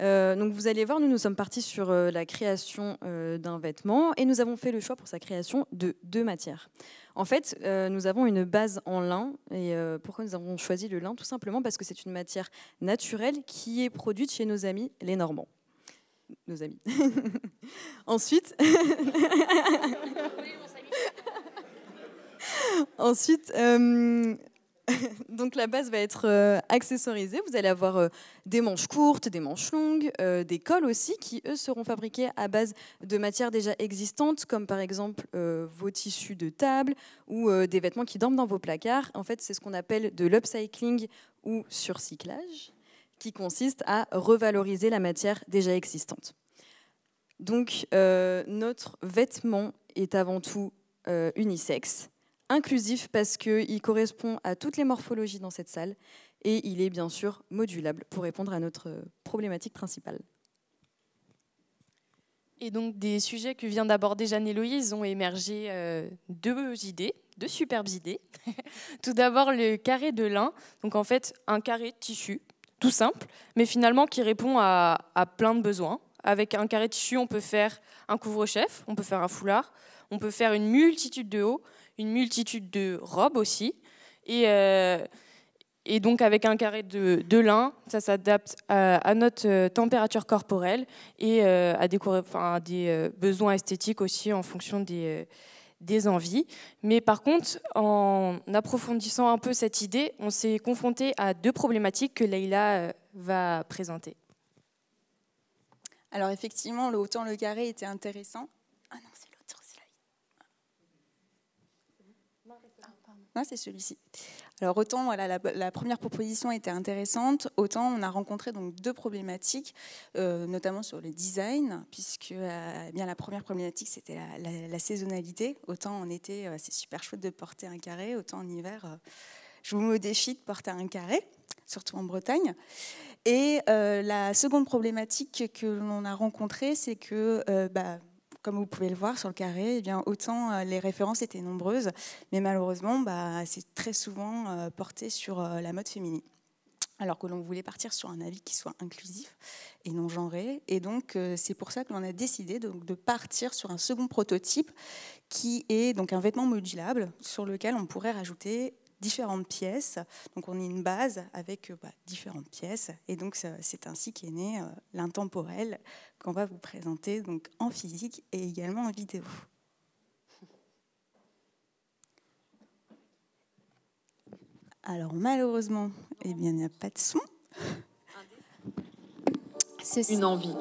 Euh, donc vous allez voir, nous nous sommes partis sur euh, la création euh, d'un vêtement et nous avons fait le choix pour sa création de deux matières. En fait, nous avons une base en lin et pourquoi nous avons choisi le lin Tout simplement parce que c'est une matière naturelle qui est produite chez nos amis les Normands. Nos amis. (laughs) Ensuite. (laughs) Ensuite, (laughs) Donc la base va être euh, accessorisée. Vous allez avoir euh, des manches courtes, des manches longues, euh, des cols aussi qui, eux, seront fabriqués à base de matières déjà existantes, comme par exemple vos tissus de table ou des vêtements qui dorment dans vos placards. En fait, c'est ce qu'on appelle de l'upcycling ou surcyclage, qui consiste à revaloriser la matière déjà existante. Donc notre vêtement est avant tout unisexe inclusif parce qu'il correspond à toutes les morphologies dans cette salle et il est bien sûr modulable pour répondre à notre problématique principale. Et donc des sujets que vient d'aborder Jeanne et ont émergé euh, deux idées, deux superbes idées. (laughs) tout d'abord le carré de lin, donc en fait un carré de tissu, tout simple, mais finalement qui répond à, à plein de besoins. Avec un carré de tissu, on peut faire un couvre-chef, on peut faire un foulard, on peut faire une multitude de hauts, une multitude de robes aussi. Et, euh, et donc avec un carré de, lin, ça s'adapte à, notre euh, température corporelle et euh, à des, des besoins esthétiques aussi en fonction des des envies. Mais par contre, en approfondissant un peu cette idée, on s'est confronté à deux problématiques que Leïla va présenter. Alors effectivement, autant le carré était intéressant, c'est celui-ci. Alors autant voilà, la, première proposition était intéressante, autant on a rencontré donc deux problématiques, euh, notamment sur le design, puisque euh, eh bien la première problématique c'était la, saisonnalité. Autant en été euh, c'est super chouette de porter un carré, autant en hiver je vous mets au de porter un carré, surtout en Bretagne. Et la seconde problématique que l'on a rencontrée c'est que bah, comme vous pouvez le voir sur le carré, eh bien, autant euh, les références étaient nombreuses, mais malheureusement, bah, c'est très souvent euh, porté sur euh, la mode féminine alors que l'on voulait partir sur un avis qui soit inclusif et non genré. Et donc, c'est pour ça que l'on a décidé de, de, partir sur un second prototype qui est donc un vêtement modulable sur lequel on pourrait rajouter différentes pièces. Donc on est une base avec euh, bah, différentes pièces. Et donc c'est ainsi qu'est né euh, l'intemporel qu'on va vous présenter donc, en physique et également en vidéo. Alors malheureusement, eh bien, il n'y a pas de son. c'est Une envie.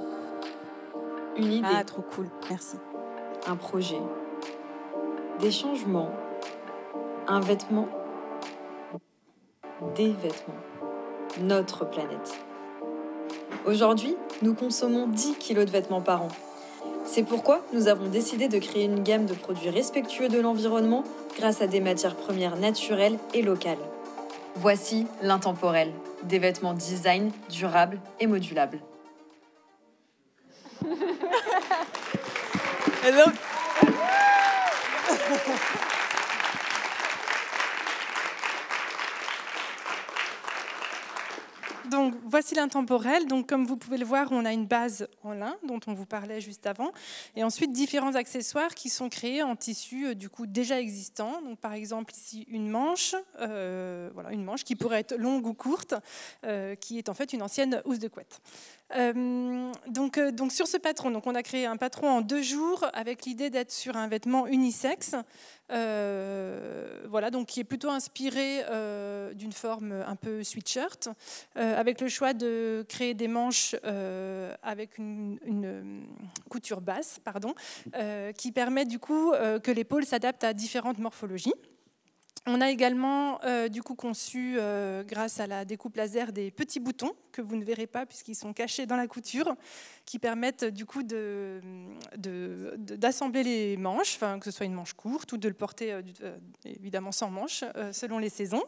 Une ah, idée. Ah, trop cool, merci. Un projet. Des changements. Un vêtement des vêtements, notre planète. Aujourd'hui, nous consommons 10 kg de vêtements par an. C'est pourquoi nous avons décidé de créer une gamme de produits respectueux de l'environnement grâce à des matières premières naturelles et locales. Voici l'intemporel, des vêtements design, durables et modulables. (laughs) donc voici l'intemporel. Donc, comme vous pouvez le voir, on a une base en lin dont on vous parlait juste avant, et ensuite différents accessoires qui sont créés en tissu euh, du coup déjà existant. par exemple ici une manche, euh, une manche qui pourrait être longue ou courte, euh, qui est en fait une ancienne housse de couette. Euh, euh, donc, sur ce patron, donc on a créé un patron en deux jours avec l'idée d'être sur un vêtement unisexe, euh, voilà, donc qui est plutôt inspiré d'une forme un peu sweatshirt, avec le choix de créer des manches avec une, une, couture basse, pardon, qui permet du coup que l'épaule s'adapte à différentes morphologies. On a également euh, du coup conçu, euh, grâce à la découpe laser, des petits boutons que vous ne verrez pas puisqu'ils sont cachés dans la couture, qui permettent du coup d'assembler les manches, que ce soit une manche courte ou de le porter euh, évidemment sans manche, selon les saisons.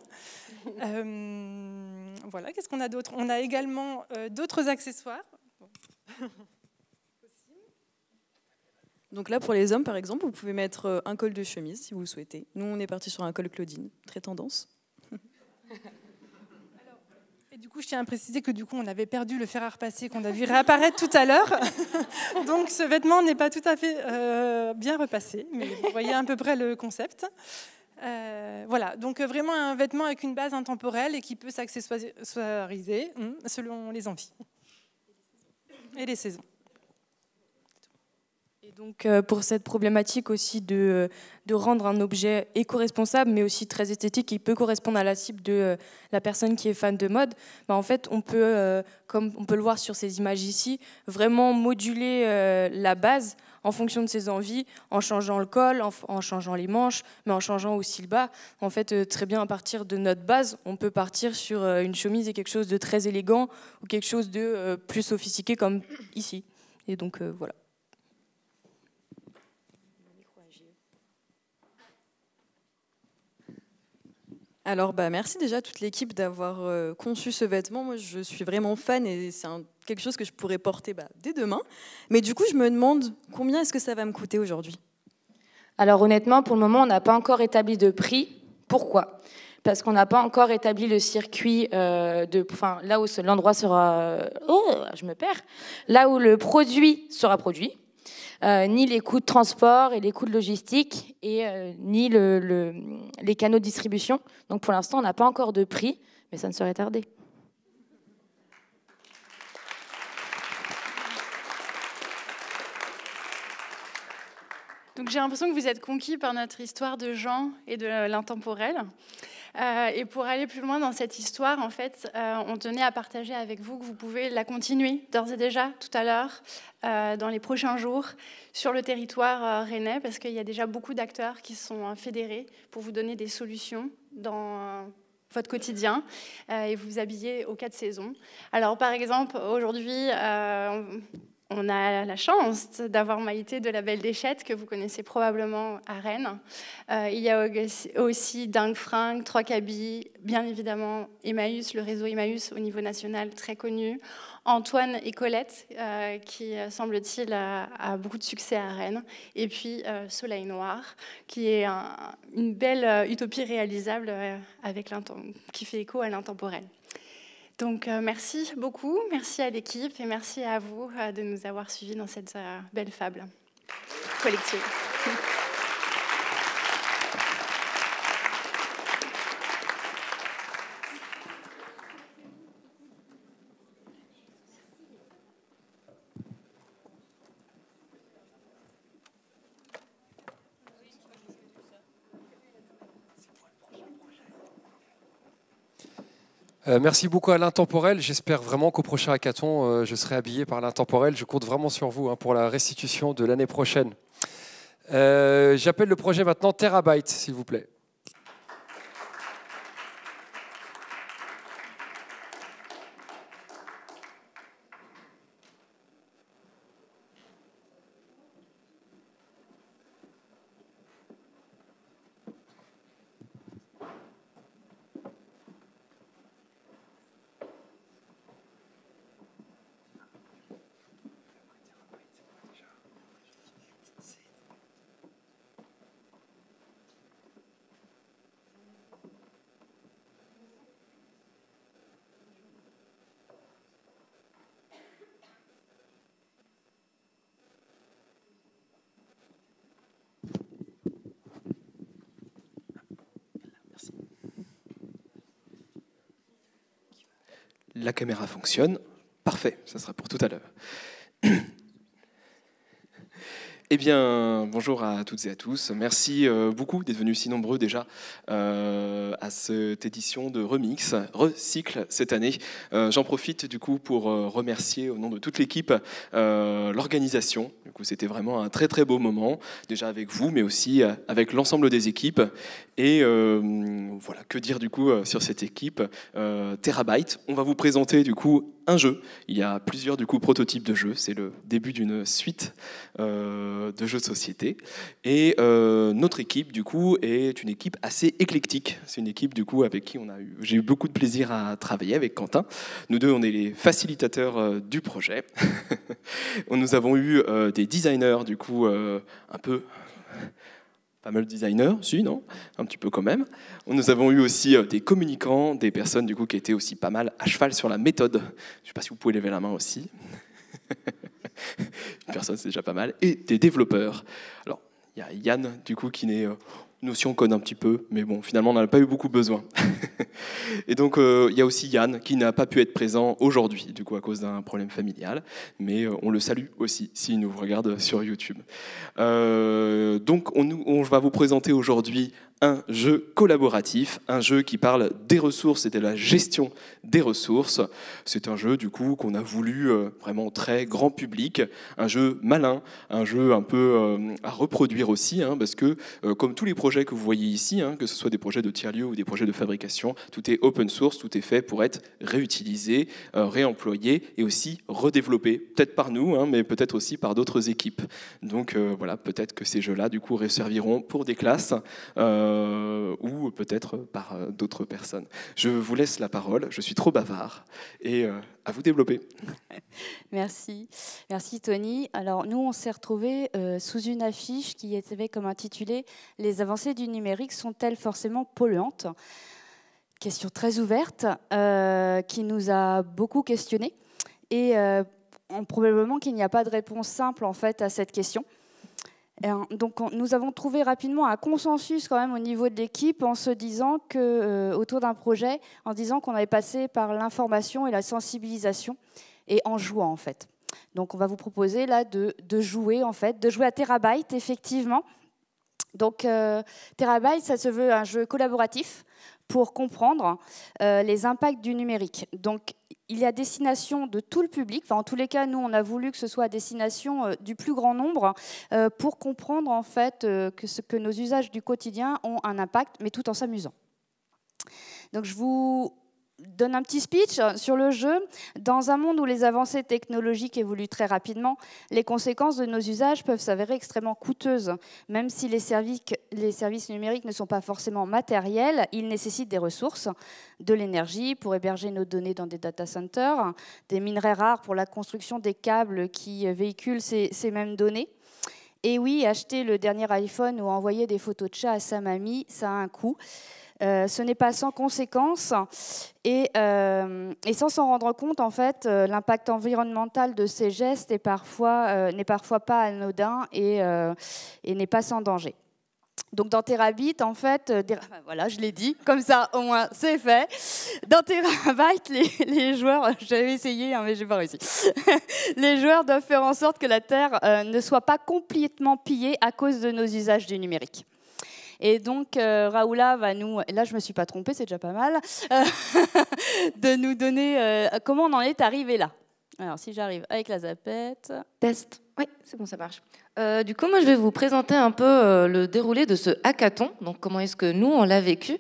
(laughs) voilà, qu'est-ce qu'on a d'autre On a également d'autres accessoires. Donc là, pour les hommes, par exemple, vous pouvez mettre euh, un col de chemise si vous le souhaitez. Nous, on est parti sur un col Claudine, très tendance. et du coup, je tiens à préciser que du coup, on avait perdu le fer à repasser qu'on a vu réapparaître tout à l'heure. (laughs) Donc, ce vêtement n'est pas tout à fait euh, bien repassé, mais vous voyez à peu près le concept. Euh, voilà, donc vraiment un vêtement avec une base intemporelle et qui peut s'accessoiriser hmm, selon les envies et les saisons donc euh, pour cette problématique aussi euh, de, rendre un objet éco-responsable, mais aussi très esthétique, qui peut correspondre à la cible de euh, la personne qui est fan de mode, bah, en fait, on peut, comme on peut le voir sur ces images ici, vraiment moduler la base en fonction de ses envies, en changeant le col, en, changeant les manches, mais en changeant aussi le bas. En fait, très bien, à partir de notre base, on peut partir sur une chemise et quelque chose de très élégant ou quelque chose de plus sophistiqué comme ici. Et donc, voilà. alors, bah, merci déjà à toute l'équipe d'avoir euh, conçu ce vêtement. Moi, je suis vraiment fan et c'est quelque chose que je pourrais porter bah, dès demain. Mais du coup, je me demande combien est-ce que ça va me coûter aujourd'hui Alors, honnêtement, pour le moment, on n'a pas encore établi de prix. Pourquoi parce qu'on n'a pas encore établi le circuit euh, de, enfin, là où l'endroit sera, euh, oh, je me perds, là où le produit sera produit, euh, ni les coûts de transport et les coûts de logistique, et euh, ni le, les canaux de distribution. Donc pour l'instant, on n'a pas encore de prix, mais ça ne serait tardé. Donc j'ai l'impression que vous êtes conquis par notre histoire de gens et de l'intemporel. Euh, et pour aller plus loin dans cette histoire, en fait, euh, on tenait à partager avec vous que vous pouvez la continuer d'ores et déjà tout à l'heure, euh, dans les prochains jours, sur le territoire rennais, parce qu'il y a déjà beaucoup d'acteurs qui sont fédérés pour vous donner des solutions dans votre quotidien et vous habiller aux quatre saisons. Alors, par exemple, aujourd'hui, on a la chance d'avoir Maïté de la Belle Déchette, que vous connaissez probablement à Rennes. Euh, il y a aussi Dingue Fringue, Trois Cabis, bien évidemment Emmaüs, le réseau Emmaüs au niveau national très connu. Antoine et Colette, euh, qui euh, semble-t-il a, beaucoup de succès à Rennes. Et puis Soleil Noir, qui est une belle utopie réalisable avec qui fait écho à l'intemporel. Donc euh, merci beaucoup, merci à l'équipe et merci à vous euh, de nous avoir suivis dans cette euh, belle fable collective. Euh, merci beaucoup à l'intemporel. J'espère vraiment qu'au prochain hackathon, euh, je serai habillé par l'intemporel. Je compte vraiment sur vous hein, pour la restitution de l'année prochaine. Euh, j'appelle le projet maintenant Terabyte, s'il vous plaît. caméra fonctionne. Parfait, ça sera pour tout à l'heure. Eh bien, bonjour à toutes et à tous. Merci euh, beaucoup d'être venus si nombreux déjà euh, à cette édition de Remix, Recycle cette année. Euh, j'en profite du coup pour remercier au nom de toute l'équipe l'organisation. Du coup, c'était vraiment un très très beau moment, déjà avec vous, mais aussi avec l'ensemble des équipes. Et voilà, que dire du coup sur cette équipe Terabyte. On va vous présenter du coup un jeu. Il y a plusieurs du coup prototypes de jeux. C'est le début d'une suite euh, de jeux de société. Et euh, notre équipe du coup est une équipe assez éclectique. C'est une équipe du coup avec qui on a eu, j'ai eu beaucoup de plaisir à travailler avec Quentin. Nous deux, on est les facilitateurs euh, du projet. (laughs) Nous avons eu des designers du coup un peu pas mal de designers, si, non hein, Un petit peu quand même. Nous avons eu aussi euh, des communicants, des personnes du coup qui étaient aussi pas mal à cheval sur la méthode. Je ne sais pas si vous pouvez lever la main aussi. (laughs) Une personne, c'est déjà pas mal. Et des développeurs. Alors, il y a Yann, du coup, qui n'est Notion code un petit peu, mais bon, finalement, on n'en a pas eu beaucoup besoin. (laughs) et donc, euh, il y a aussi Yann qui n'a pas pu être présent aujourd'hui, du coup, à cause d'un problème familial, mais euh, on le salue aussi s'il nous regarde sur YouTube. Euh, donc, on, on va vous présenter aujourd'hui un jeu collaboratif, un jeu qui parle des ressources et de la gestion des ressources. C'est un jeu du coup qu'on a voulu euh, vraiment très grand public, un jeu malin, un jeu un peu euh, à reproduire aussi, hein, parce que euh, comme tous les projets que vous voyez ici, hein, que ce soit des projets de tiers-lieu ou des projets de fabrication, tout est open source, tout est fait pour être réutilisé, réemployé et aussi redéveloppé, peut-être par nous, hein, mais peut-être aussi par d'autres équipes. Donc voilà, peut-être que ces jeux-là du coup serviront pour des classes. Euh, ou peut-être par euh, d'autres personnes. Je vous laisse la parole, je suis trop bavard, et euh, à vous développer. (laughs) Merci, merci Tony. Alors nous, on s'est retrouvés sous une affiche qui était comme intitulée « Les avancées du numérique sont-elles forcément polluantes ?» Question très ouverte, qui nous a beaucoup questionnés, et probablement qu'il n'y a pas de réponse simple en fait à cette question. Hein, donc nous avons trouvé rapidement un consensus quand même au niveau de l'équipe en se disant que euh, autour d'un projet, en disant qu'on avait passé par l'information et la sensibilisation et en jouant en fait. Donc on va vous proposer là de, jouer en fait, de jouer à Terabyte effectivement. Donc euh, Terabyte, ça se veut un jeu collaboratif pour comprendre euh, les impacts du numérique. Donc, il y a destination de tout le public. Enfin, en tous les cas, nous, on a voulu que ce soit destination euh, du plus grand nombre euh, pour comprendre en fait que, ce, que nos usages du quotidien ont un impact, mais tout en s'amusant. Donc, je vous donne un petit speech euh, sur le jeu. Dans un monde où les avancées technologiques évoluent très rapidement, les conséquences de nos usages peuvent s'avérer extrêmement coûteuses. Même si les services, les services numériques ne sont pas forcément matériels, ils nécessitent des ressources, de l'énergie pour héberger nos données dans des data centers, des minerais rares pour la construction des câbles qui véhiculent ces, ces mêmes données. Et oui, acheter le dernier iPhone ou envoyer des photos de chat à sa mamie, ça a un coût. Euh, ce n'est pas sans conséquences euh, et, sans s'en rendre compte, en fait, euh, l'impact environnemental de ces gestes n'est parfois, parfois pas anodin et, n'est pas sans danger. Donc dans Terabyte, en fait, voilà, je l'ai dit, comme ça au moins c'est fait. Dans les, joueurs, (laughs) j'avais essayé, hein, mais j'ai pas réussi. (laughs) les joueurs doivent faire en sorte que la Terre ne soit pas complètement pillée à cause de nos usages du numérique. Et donc, euh, Raoula va nous, là je me suis pas trompée, c'est déjà pas mal, euh, (laughs) de nous donner euh, comment on en est arrivé là. Alors, si j'arrive avec la zapette. Test. Oui, c'est bon, ça marche. du coup, moi, je vais vous présenter un peu le déroulé de ce hackathon. Donc, comment est-ce que nous, on l'a vécu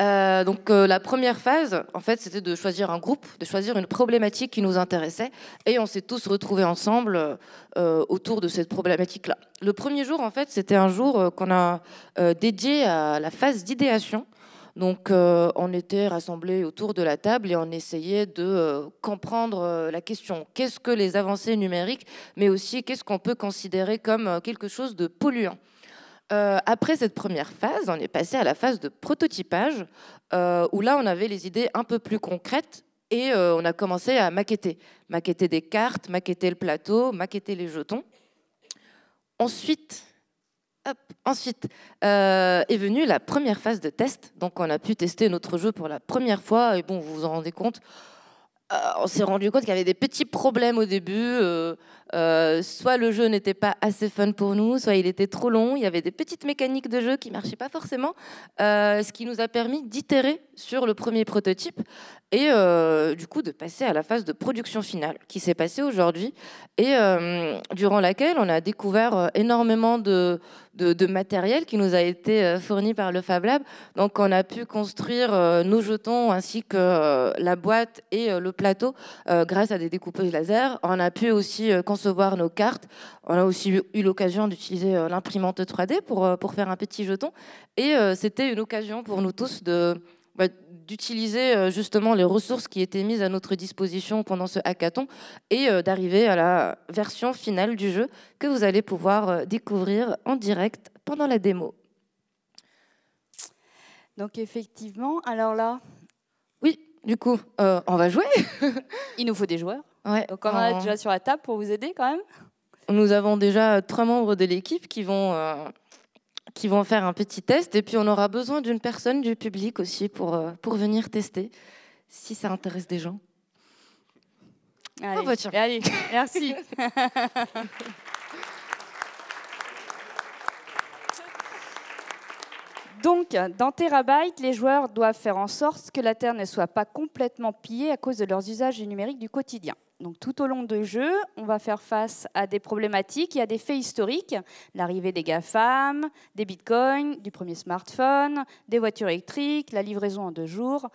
euh, donc euh, la première phase, en fait, c'était de choisir un groupe, de choisir une problématique qui nous intéressait, et on s'est tous retrouvés ensemble euh, autour de cette problématique-là. Le premier jour, en fait, c'était un jour qu'on a dédié à la phase d'idéation. Donc on était rassemblés autour de la table et on essayait de comprendre la question. Qu'est-ce que les avancées numériques, mais aussi qu'est-ce qu'on peut considérer comme quelque chose de polluant euh, après cette première phase, on est passé à la phase de prototypage, euh, où là, on avait les idées un peu plus concrètes et euh, on a commencé à maqueter. Maqueter des cartes, maqueter le plateau, maqueter les jetons. Ensuite, hop, ensuite est venue la première phase de test. Donc, on a pu tester notre jeu pour la première fois. Et bon, vous vous en rendez compte, on s'est rendu compte qu'il y avait des petits problèmes au début. Euh, soit le jeu n'était pas assez fun pour nous, soit il était trop long. Il y avait des petites mécaniques de jeu qui marchaient pas forcément, euh, ce qui nous a permis d'itérer sur le premier prototype et euh, du coup de passer à la phase de production finale qui s'est passée aujourd'hui et durant laquelle on a découvert énormément de, de, matériel qui nous a été fourni par le Fab Lab. Donc on a pu construire nos jetons ainsi que la boîte et le plateau grâce à des découpeuses laser. On a pu aussi construire recevoir nos cartes. On a aussi eu l'occasion d'utiliser euh, l'imprimante 3D pour, euh, pour faire un petit jeton. Et euh, c'était une occasion pour nous tous de, bah, d'utiliser justement les ressources qui étaient mises à notre disposition pendant ce hackathon et d'arriver à la version finale du jeu que vous allez pouvoir découvrir en direct pendant la démo. Donc effectivement, alors là... Oui, du coup, on va jouer. Il nous faut des joueurs. Ouais. Donc on en a déjà sur la table pour vous aider quand même Nous avons déjà trois membres de l'équipe qui vont... Euh, qui vont faire un petit test et puis on aura besoin d'une personne du public aussi pour, euh, pour venir tester si ça intéresse des gens. Allez, oh, bah, merci. (laughs) Donc, dans Terabyte, les joueurs doivent faire en sorte que la Terre ne soit pas complètement pillée à cause de leurs usages numériques du quotidien. Donc tout au long du jeu, on va faire face à des problématiques et à des faits historiques, l'arrivée des GAFAM, des bitcoins, du premier smartphone, des voitures électriques, la livraison en deux jours,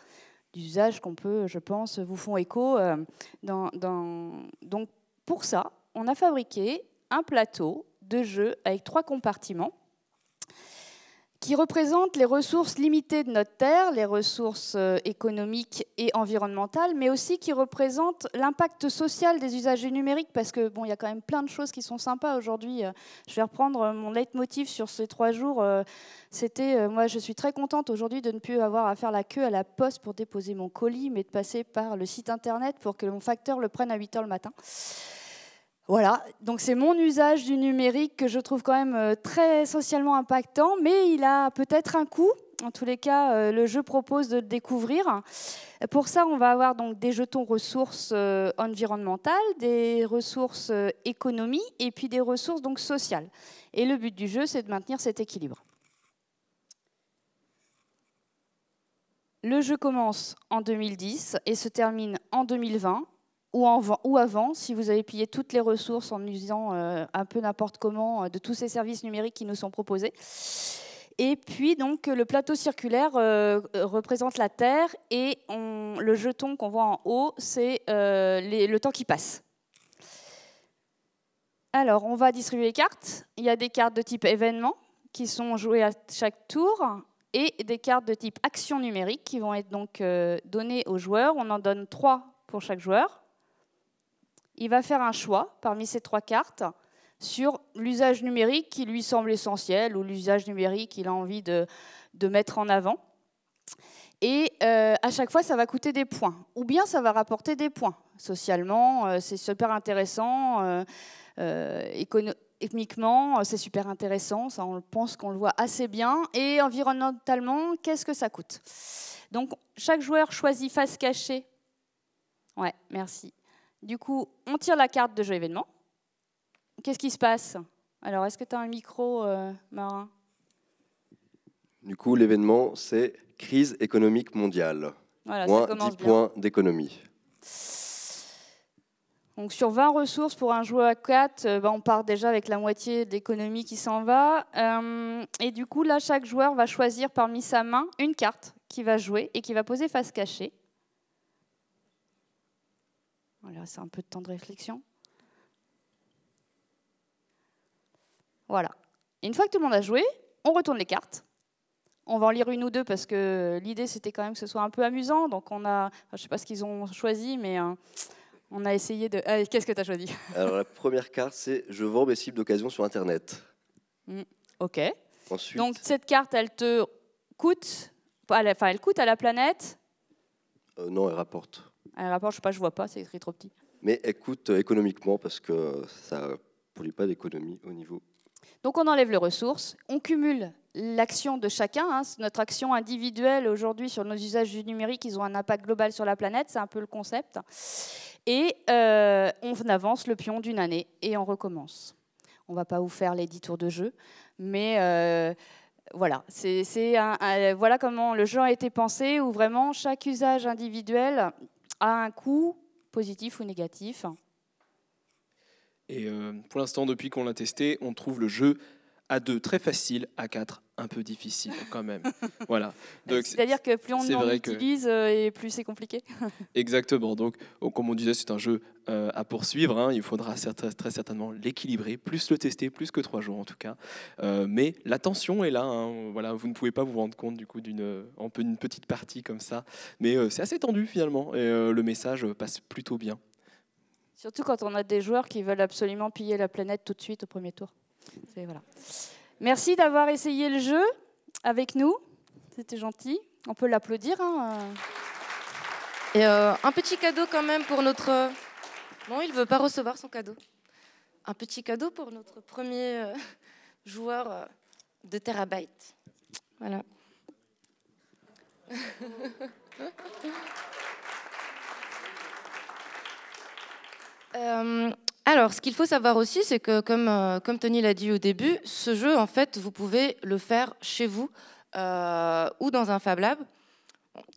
l'usage qu'on peut, je pense, vous font écho. Euh, donc pour ça, on a fabriqué un plateau de jeu avec trois compartiments qui représente les ressources limitées de notre Terre, les ressources euh, économiques et environnementales, mais aussi qui représente l'impact social des usagers numériques, parce que bon, il y a quand même plein de choses qui sont sympas aujourd'hui. Euh. Je vais reprendre euh, mon leitmotiv sur ces trois jours. C'était, moi, je suis très contente aujourd'hui de ne plus avoir à faire la queue à la poste pour déposer mon colis, mais de passer par le site internet pour que mon facteur le prenne à 8 h le matin. Voilà, donc c'est mon usage du numérique que je trouve quand même euh, très socialement impactant, mais il a peut-être un coût. En tous les cas, euh, le jeu propose de le découvrir. Pour ça, on va avoir donc des jetons ressources euh, environnementales, des ressources économies et puis des ressources donc sociales. Et le but du jeu, c'est de maintenir cet équilibre. Le jeu commence en 2010 et se termine en 2020 ou, avant, si vous avez pillé toutes les ressources en usant euh, un peu n'importe comment euh, de tous ces services numériques qui nous sont proposés. Et puis donc le plateau circulaire euh, représente la Terre et le jeton qu'on voit en haut, c'est le temps qui passe. Alors on va distribuer les cartes. Il y a des cartes de type événement qui sont jouées à chaque tour et des cartes de type action numérique qui vont être donc données aux joueurs. On en donne trois pour chaque joueur il va faire un choix parmi ces trois cartes sur l'usage numérique qui lui semble essentiel ou l'usage numérique qu'il a envie de, mettre en avant. Et euh, à chaque fois, ça va coûter des points, ou bien ça va rapporter des points. Socialement, euh, c'est super intéressant. Euh, économiquement, c'est super intéressant. Ça, on pense qu'on le voit assez bien. Et environnementalement, qu'est-ce que ça coûte Donc, chaque joueur choisit face cachée. Ouais, merci. Du coup, on tire la carte de jeu événement. Qu'est-ce qui se passe Alors, est-ce que tu as un micro, euh, Marin Du coup, l'événement, c'est crise économique mondiale. Voilà, Moins ça 10 points d'économie. Donc sur 20 ressources pour un joueur à 4, euh, bah, on part déjà avec la moitié d'économie qui s'en va. Euh, et du coup, là, chaque joueur va choisir parmi sa main une carte qui va jouer et qui va poser face cachée. Voilà, c'est un peu de temps de réflexion. Voilà. une fois que tout le monde a joué, on retourne les cartes. On va en lire une ou deux parce que l'idée c'était quand même que ce soit un peu amusant. Donc on a, je sais pas ce qu'ils ont choisi, mais euh, on a essayé de. Ah, qu'est-ce que tu as choisi (laughs) Alors la première carte c'est je vends mes cibles d'occasion sur Internet. Mmh, ok. Donc cette carte elle te coûte, enfin elle coûte à la planète. Euh, non, elle rapporte un rapport, je sais pas, je vois pas, c'est écrit trop petit. Mais écoute, euh, économiquement parce que ça ne produit pas d'économie au niveau. Donc on enlève les ressources, on cumule l'action de chacun. Hein. notre action individuelle aujourd'hui sur nos usages du numérique, ils ont un impact global sur la planète, c'est un peu le concept. Et euh, on avance le pion d'une année et on recommence. On va pas vous faire les 10 tours de jeu, mais euh, voilà, c'est voilà comment le jeu a été pensé, où vraiment chaque usage individuel a un coût positif ou négatif. Et euh, pour l'instant, depuis qu'on l'a testé, on trouve le jeu à deux très facile, à quatre un peu difficile quand même. (laughs) voilà. C'est-à-dire que plus on l'utilise que... Euh, et plus c'est compliqué. (laughs) Exactement. Donc, oh, comme on disait, c'est un jeu euh, à poursuivre. Hein. Il faudra très certainement l'équilibrer, plus le tester, plus que trois jours en tout cas. Euh, mais la tension est là. Hein. Voilà, vous ne pouvez pas vous rendre compte du coup d'une petite partie comme ça. Mais c'est assez tendu finalement et le message passe plutôt bien. Surtout quand on a des joueurs qui veulent absolument piller la planète tout de suite au premier tour. Merci d'avoir essayé le jeu avec nous. C'était gentil. On peut l'applaudir. Hein, euh. Et euh, un petit cadeau quand même pour notre. Non, il ne veut pas recevoir son cadeau. Un petit cadeau pour notre premier euh, joueur de terabyte. Voilà. (laughs) Alors, ce qu'il faut savoir aussi, c'est que, euh, comme, Tony l'a dit au début, ce jeu, en fait, vous pouvez le faire chez vous euh, ou dans un Fab Lab.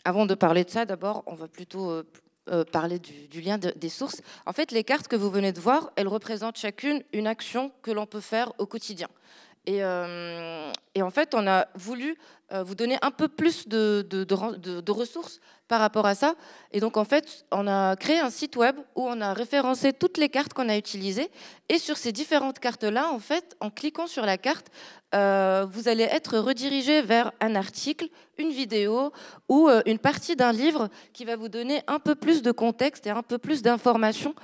Avant de parler de ça, d'abord, on va plutôt euh, parler du, lien des sources. En fait, les cartes que vous venez de voir, elles représentent chacune une action que l'on peut faire au quotidien. et en fait, on a voulu euh, vous donner un peu plus de, de, ressources par rapport à ça. Et donc, en fait, on a créé un site web où on a référencé toutes les cartes qu'on a utilisées. Et sur ces différentes cartes-là, en fait, en cliquant sur la carte, euh, vous allez être redirigé vers un article, une vidéo ou euh, une partie d'un livre qui va vous donner un peu plus de contexte et un peu plus d'informations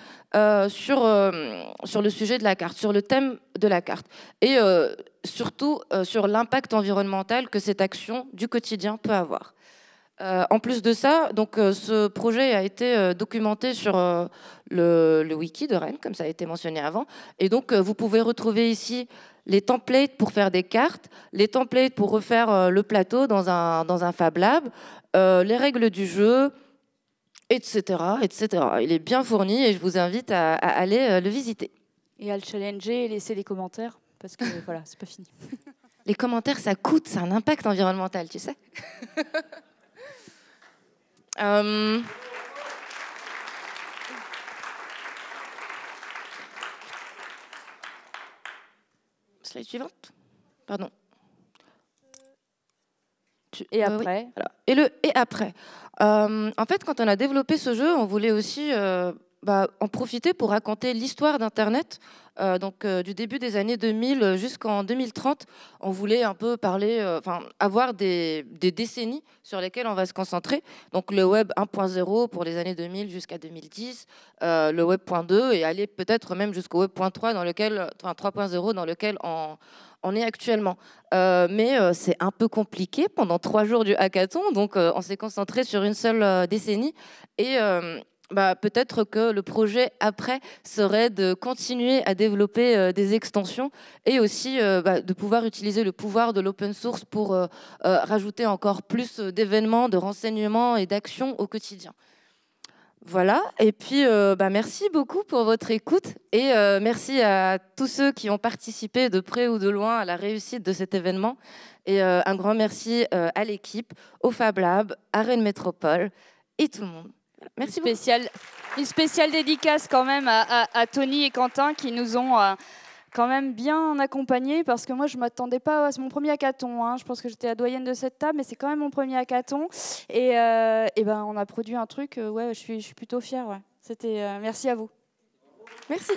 sur, sur le sujet de la carte, sur le thème de la carte. Et surtout euh, sur l'impact environnemental que cette action du quotidien peut avoir. Euh, en plus de ça, donc, euh, ce projet a été documenté sur le, wiki de Rennes, comme ça a été mentionné avant. Et donc, vous pouvez retrouver ici les templates pour faire des cartes, les templates pour refaire le plateau dans un, dans un Fab Lab, les règles du jeu, etc., etc. Il est bien fourni et je vous invite à, à aller le visiter. Et à le challenger et laisser des commentaires parce que (laughs) voilà, c'est pas fini. Les commentaires, ça coûte, c'est un impact environnemental, tu sais. (laughs) Euh, slide suivante. Pardon. Et bah après. Et le et après. Euh, en fait, quand on a développé ce jeu, on voulait aussi euh, bah, en profiter pour raconter l'histoire d'Internet. Euh, donc, euh, du début des années 2000 jusqu'en 2030, on voulait un peu parler, euh, enfin, avoir des, décennies sur lesquelles on va se concentrer. Donc, le Web 1.0 pour les années 2000 jusqu'à 2010, le Web 2 et aller peut-être même jusqu'au Web 3 dans lequel, enfin 3.0 dans lequel on, est actuellement. mais c'est un peu compliqué pendant trois jours du hackathon, donc on s'est concentré sur une seule décennie. Et bah, peut-être que le projet après serait de continuer à développer euh, des extensions et aussi euh, bah, de pouvoir utiliser le pouvoir de l'open source pour euh, rajouter encore plus d'événements, de renseignements et d'actions au quotidien. Voilà, et puis bah, merci beaucoup pour votre écoute et merci à tous ceux qui ont participé de près ou de loin à la réussite de cet événement. Et un grand merci à l'équipe, au Fab Lab, à Rennes Métropole et tout le monde. Merci une spéciale, Une spéciale dédicace quand même à, Tony et Quentin qui nous ont euh, quand même bien accompagnés parce que moi je ne m'attendais pas à mon premier hackathon. Hein. Je pense que j'étais la doyenne de cette table, mais c'est quand même mon premier hackathon. Et, euh, et, ben on a produit un truc. Euh, ouais, je suis, je suis plutôt fière. Ouais. C'était merci à vous. Merci.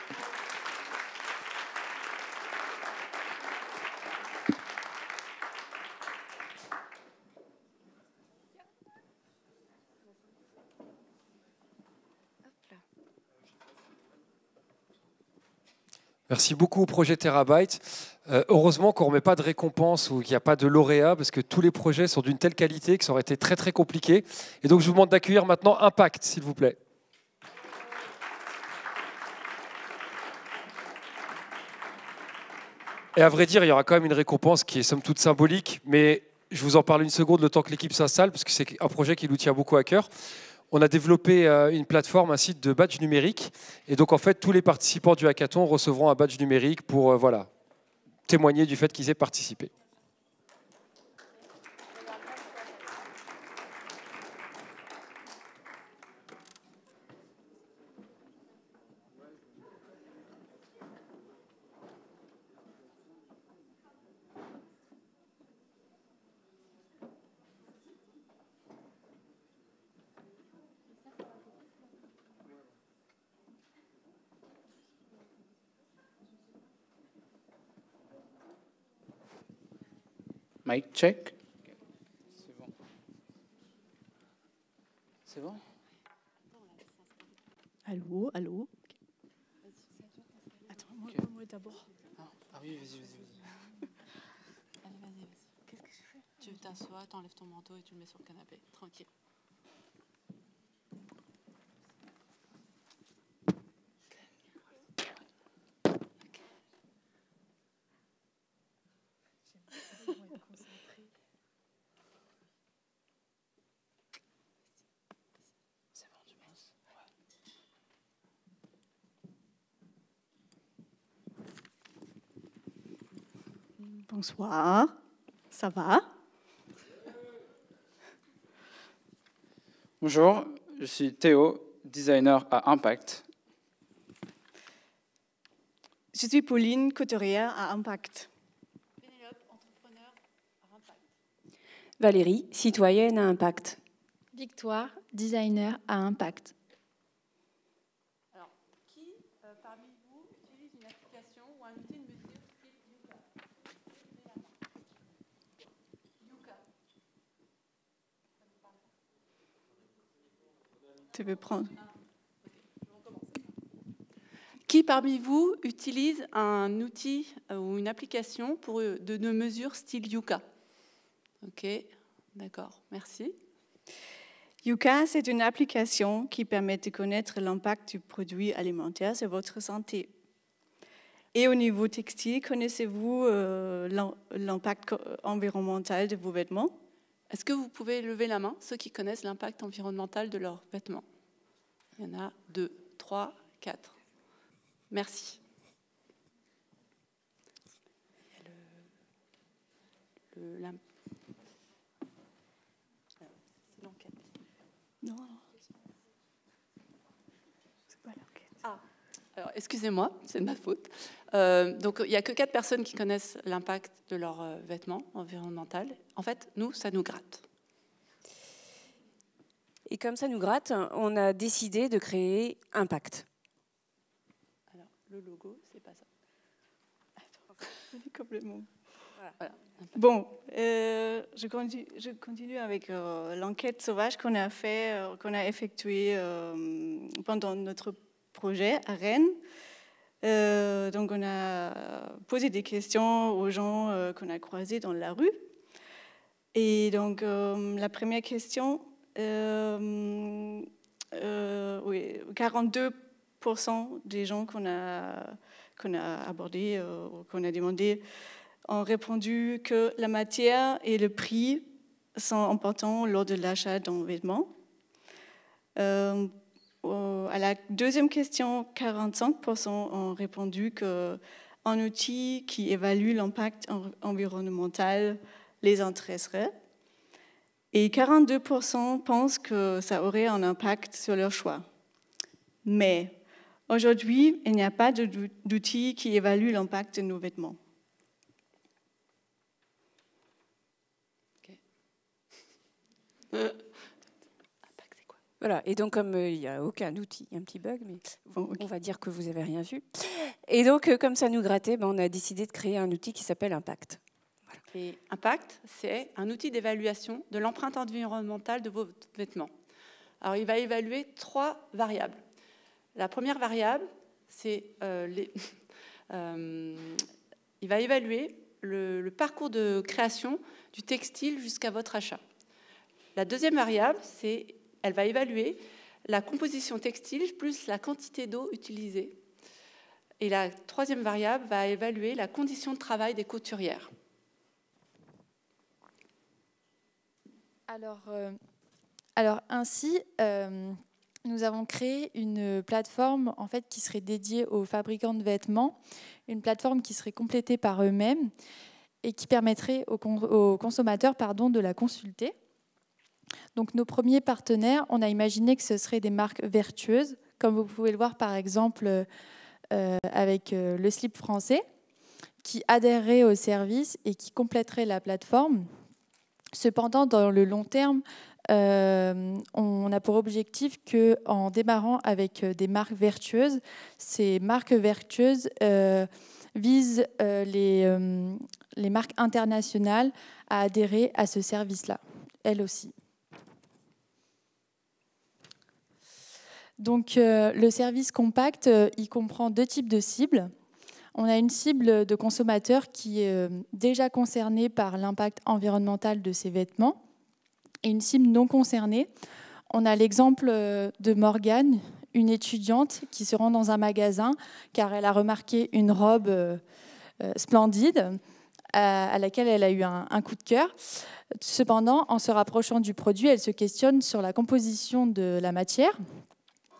Merci beaucoup au projet Terabyte. Euh, heureusement qu'on ne remet pas de récompense ou qu'il n'y a pas de lauréat, parce que tous les projets sont d'une telle qualité que ça aurait été très très compliqué. Et donc je vous demande d'accueillir maintenant Impact, s'il vous plaît. Et à vrai dire, il y aura quand même une récompense qui est somme toute symbolique, mais je vous en parle une seconde le temps que l'équipe s'installe, parce que c'est un projet qui nous tient beaucoup à cœur on a développé euh, une plateforme, un site de badge numérique. Et donc, en fait, tous les participants du hackathon recevront un badge numérique pour euh, témoigner du fait qu'ils aient participé. Mike, check. C'est bon. C'est bon Allô, allô Attends, moi, okay. moi d'abord. Ah, ah oui, vas-y, vas-y. Vas Allez, vas-y, vas-y. Qu'est-ce que je fais Tu t'assois, t'enlèves ton manteau et tu le mets sur le canapé. Bonsoir, ça va Bonjour, je suis Théo, designer à Impact. Je suis Pauline, couturière à Impact. Pénélope, entrepreneur à Impact. Valérie, citoyenne à Impact. Victoire, designer à Impact. Qui parmi vous utilise un outil ou une application pour de, mesure mesures style Yuka Ok, d'accord, merci. Yuka, c'est une application qui permet de connaître l'impact du produit alimentaire sur votre santé. Et au niveau textile, connaissez-vous euh, l'impact environnemental de vos vêtements Est-ce que vous pouvez lever la main, ceux qui connaissent l'impact environnemental de leurs vêtements il y en a deux, trois, quatre. Merci. Le, le, Non. Ah. Alors, excusez-moi, c'est de ma faute. Euh, donc, il n'y a que quatre personnes qui connaissent l'impact de leurs euh, vêtements environnemental. En fait, nous, ça nous gratte. Et comme ça nous gratte, on a décidé de créer Impact. Alors, le logo, c'est pas ça. Attends, (laughs) complètement. Voilà. Bon, euh, je, continue, je, continue, avec euh, l'enquête sauvage qu'on a fait, euh, qu'on a effectuée pendant notre projet à Rennes. donc on a posé des questions aux gens qu'on a croisés dans la rue. Et donc la première question, euh, euh, oui, 42% des gens qu'on a, qu'on a abordés euh, qu'on a demandé ont répondu que la matière et le prix sont importants lors de l'achat d'un vêtement. à la deuxième question, 45% ont répondu qu'un outil qui évalue l'impact environnemental les intéresserait. Et 42% pensent que ça aurait un impact sur leur choix. Mais aujourd'hui, il n'y a pas d'outil qui évalue l'impact de nos vêtements. Euh. Voilà, et donc comme euh, il n'y a aucun outil, il y a un petit bug, mais oh, on va dire que vous n'avez rien vu. Et donc euh, comme ça nous grattait, ben, on a décidé de créer un outil qui s'appelle Impact. Et Impact, c'est un outil d'évaluation de l'empreinte environnementale de vos vêtements. Alors, il va évaluer trois variables. La première variable, c'est euh, (laughs) euh, il va évaluer le, le, parcours de création du textile jusqu'à votre achat. La deuxième variable, c'est elle va évaluer la composition textile plus la quantité d'eau utilisée. Et la troisième variable va évaluer la condition de travail des couturières. Euh, alors, ainsi, euh, nous avons créé une plateforme en fait qui serait dédiée aux fabricants de vêtements, une plateforme qui serait complétée par eux-mêmes et qui permettrait aux, consommateurs pardon, de la consulter. Donc nos premiers partenaires, on a imaginé que ce seraient des marques vertueuses, comme vous pouvez le voir par exemple euh, avec le slip français, qui adhérerait au service et qui compléterait la plateforme. Cependant, dans le long terme, euh, on a pour objectif que, en démarrant avec euh, des marques vertueuses, ces marques vertueuses euh, visent les, les marques internationales à adhérer à ce service-là, elles aussi. Donc, le service compact, il comprend deux types de cibles on a une cible de consommateurs qui est euh, déjà concernée par l'impact environnemental de ces vêtements et une cible non concernée. On a l'exemple euh, de Morgane, une étudiante qui se rend dans un magasin car elle a remarqué une robe euh, splendide à laquelle elle a eu un, coup de cœur. Cependant, en se rapprochant du produit, elle se questionne sur la composition de la matière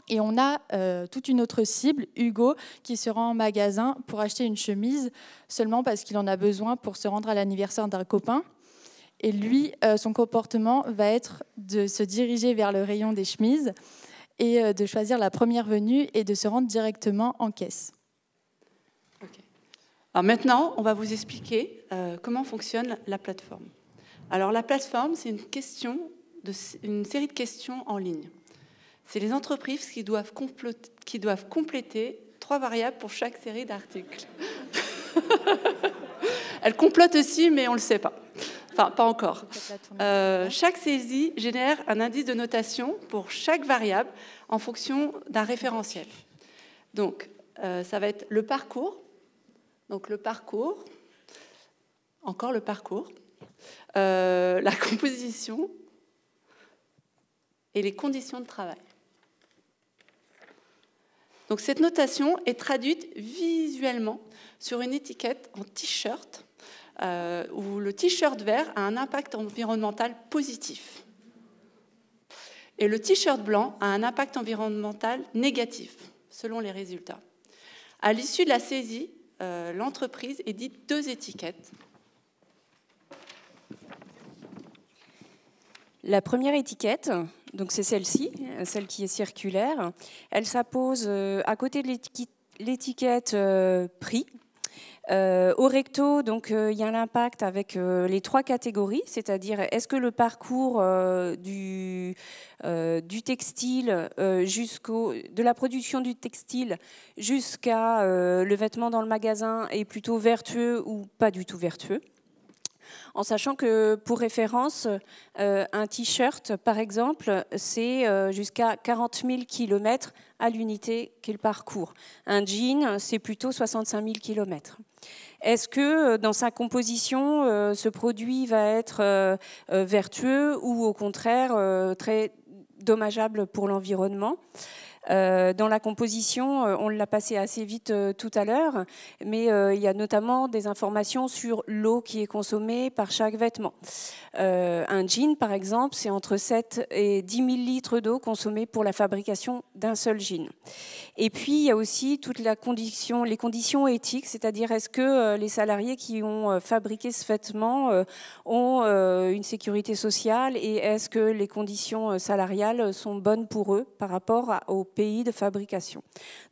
et on a euh, toute une autre cible, Hugo, qui se rend en magasin pour acheter une chemise seulement parce qu'il en a besoin pour se rendre à l'anniversaire d'un copain. Et lui, euh, son comportement va être de se diriger vers le rayon des chemises et euh, de choisir la première venue et de se rendre directement en caisse. maintenant, on va vous expliquer comment fonctionne la plateforme. Alors la plateforme, c'est une série de questions en ligne. C'est les entreprises qui doivent, compléter trois variables pour chaque série d'articles. (laughs) Elles complotent aussi, mais on ne le sait pas. Enfin, pas encore. Euh, chaque saisie génère un indice de notation pour chaque variable en fonction d'un référentiel. Donc, euh, ça va être le parcours. Donc, le parcours. Encore le parcours. Euh, la (laughs) composition et les conditions de travail cette notation est traduite visuellement sur une étiquette en t-shirt, euh, où le t-shirt vert a un impact environnemental positif. Et le t-shirt blanc a un impact environnemental négatif, selon les résultats. À l'issue de la saisie, euh, l'entreprise édite deux étiquettes La première étiquette, donc c'est celle-ci, euh, celle qui est circulaire, elle s'appose euh, à côté de l'étiquette euh, prix. au recto, donc il y a l'impact avec les trois catégories, c'est-à-dire est-ce que le parcours du textile jusqu'au de la production du textile jusqu'à le vêtement dans le magasin est plutôt vertueux ou pas du tout vertueux en sachant que pour référence, euh, un t-shirt, par exemple, c'est euh, jusqu'à 40 000 km à l'unité qu'il parcourt. Un jean, c'est plutôt 65 000 km. Est-ce que euh, dans sa composition, ce produit va être vertueux ou au contraire très dommageable pour l'environnement euh, dans la composition, euh, on l'a passé assez vite euh, tout à l'heure, mais il y a notamment des informations sur l'eau qui est consommée par chaque vêtement. un jean, par exemple, c'est entre 7 et 10 000 litres d'eau consommée pour la fabrication d'un seul jean. Et puis, il y a aussi toutes condition, les conditions éthiques, c'est-à-dire est-ce que les salariés qui ont fabriqué ce vêtement ont une sécurité sociale et est-ce que les conditions salariales sont bonnes pour eux par rapport au pays de fabrication.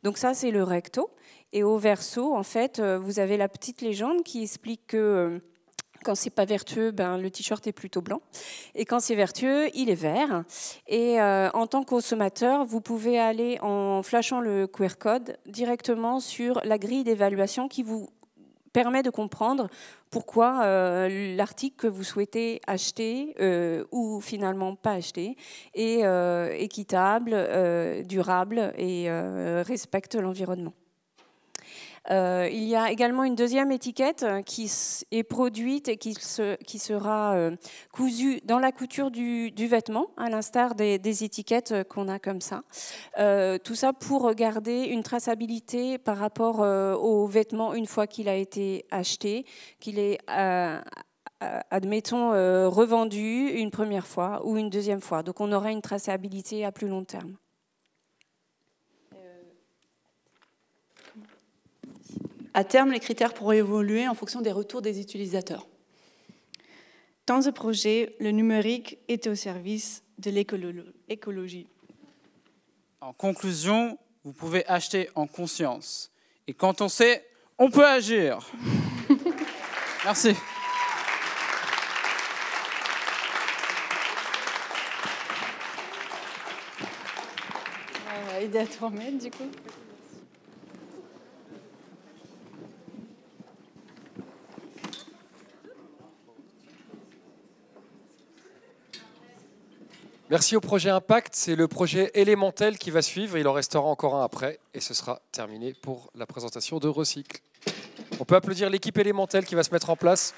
Donc ça, c'est le recto. Et au verso, en fait, euh, vous avez la petite légende qui explique que euh, quand c'est pas vertueux, ben, le t-shirt est plutôt blanc. Et quand c'est vertueux, il est vert. Et euh, en tant que consommateur, vous pouvez aller en flashant le QR code directement sur la grille d'évaluation qui vous permet de comprendre pourquoi euh, l'article que vous souhaitez acheter euh, ou finalement pas acheter est euh, équitable, durable et respecte l'environnement. Euh, il y a également une deuxième étiquette euh, qui est produite et qui, sera euh, cousue dans la couture du, vêtement, à l'instar des, étiquettes qu'on a comme ça. tout ça pour garder une traçabilité par rapport au vêtement une fois qu'il a été acheté, qu'il est admettons, revendu une première fois ou une deuxième fois. Donc on aura une traçabilité à plus long terme. À terme, les critères pourront évoluer en fonction des retours des utilisateurs. Dans ce projet, le numérique est au service de l'écologie. En conclusion, vous pouvez acheter en conscience. Et quand on sait, on peut agir. (laughs) Merci. à du coup. Merci au projet Impact. C'est le projet élémentel qui va suivre. Il en restera encore un après et ce sera terminé pour la présentation de Recycle. On peut applaudir l'équipe élémentelle qui va se mettre en place.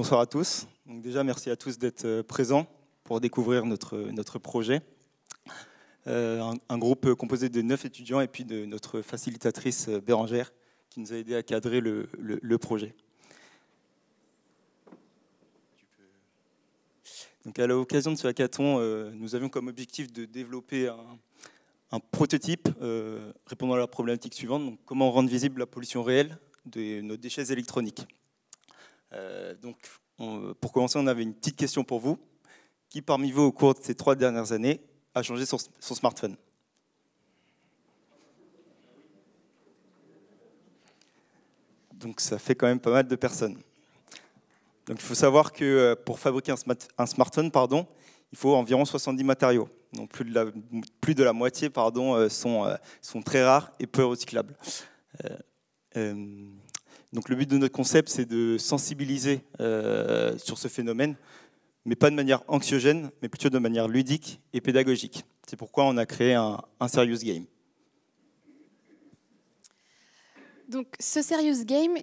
Bonsoir à tous. Donc déjà, merci à tous d'être euh, présents pour découvrir notre, euh, notre projet. Euh, un, groupe composé de neuf étudiants et puis de notre facilitatrice Bérangère qui nous a aidé à cadrer le, projet. Donc à l'occasion de ce hackathon, nous avions comme objectif de développer un, prototype répondant à la problématique suivante, comment rendre visible la pollution réelle de nos déchets électroniques. Euh, donc, pour commencer, on avait une petite question pour vous. Qui parmi vous, au cours de ces trois dernières années, a changé son, smartphone Donc, ça fait quand même pas mal de personnes. Donc, il faut savoir que euh, pour fabriquer un, smartphone, pardon, il faut environ 70 matériaux. Donc plus de la, plus de la moitié pardon, euh, sont, sont très rares et peu recyclables. Donc le but de notre concept, c'est de sensibiliser euh, sur ce phénomène, mais pas de manière anxiogène, mais plutôt de manière ludique et pédagogique. C'est pourquoi on a créé un, serious game. Donc ce serious game,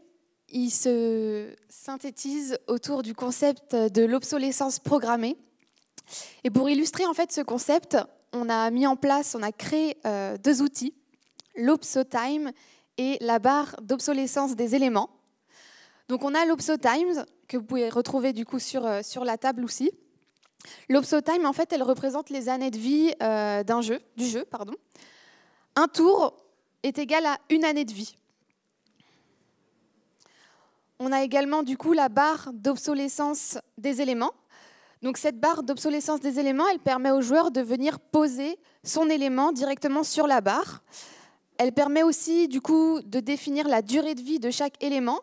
il se synthétise autour du concept de l'obsolescence programmée. Et pour illustrer en fait ce concept, on a mis en place, on a créé euh, deux outils, l'ObsoTime Time et la barre d'obsolescence des éléments. Donc on a l'OpsoTimes, que vous pouvez retrouver du coup sur, euh, sur la table aussi. time, en fait, elle représente les années de vie euh, d'un jeu, du jeu, pardon. Un tour est égal à une année de vie. On a également du coup la barre d'obsolescence des éléments. Donc cette barre d'obsolescence des éléments, elle permet au joueur de venir poser son élément directement sur la barre. Elle permet aussi, du coup, de définir la durée de vie de chaque élément.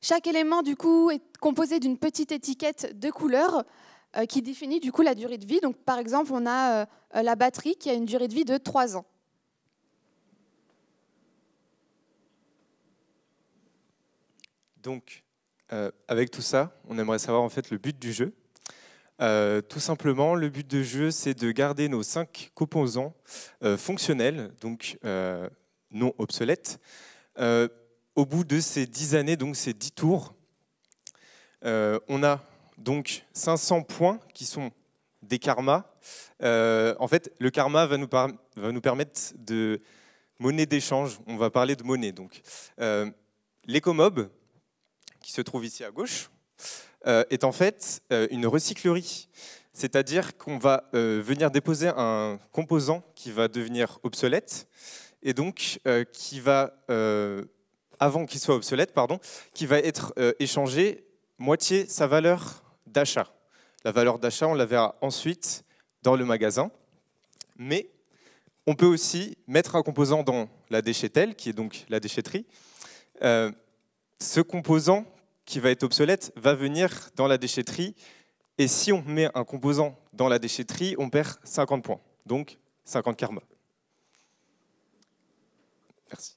Chaque élément, du coup, est composé d'une petite étiquette de couleur euh, qui définit, du coup, la durée de vie. Donc, par exemple, on a euh, euh, la batterie qui a une durée de vie de 3 ans. Donc, avec tout ça, on aimerait savoir, en fait, le but du jeu. Euh, tout simplement, le but de jeu, c'est de garder nos cinq composants euh, fonctionnels, donc euh, non obsolètes. au bout de ces dix années, donc ces dix tours, on a donc 500 points qui sont des karmas. en fait, le karma va nous, permettre de monnaie d'échange. On va parler de monnaie, donc. qui se trouve ici à gauche, euh, est en fait euh, une recyclerie. C'est-à-dire qu'on va euh, venir déposer un composant qui va devenir obsolète et donc qui va, avant qu'il soit obsolète, pardon, qui va être échangé moitié sa valeur d'achat. La valeur d'achat, on la verra ensuite dans le magasin. Mais on peut aussi mettre un composant dans la déchetelle, qui est donc la déchetterie. ce composant qui va être obsolète va venir dans la déchetterie. Et si on met un composant dans la déchetterie, on perd 50 points, donc 50 karma. Merci.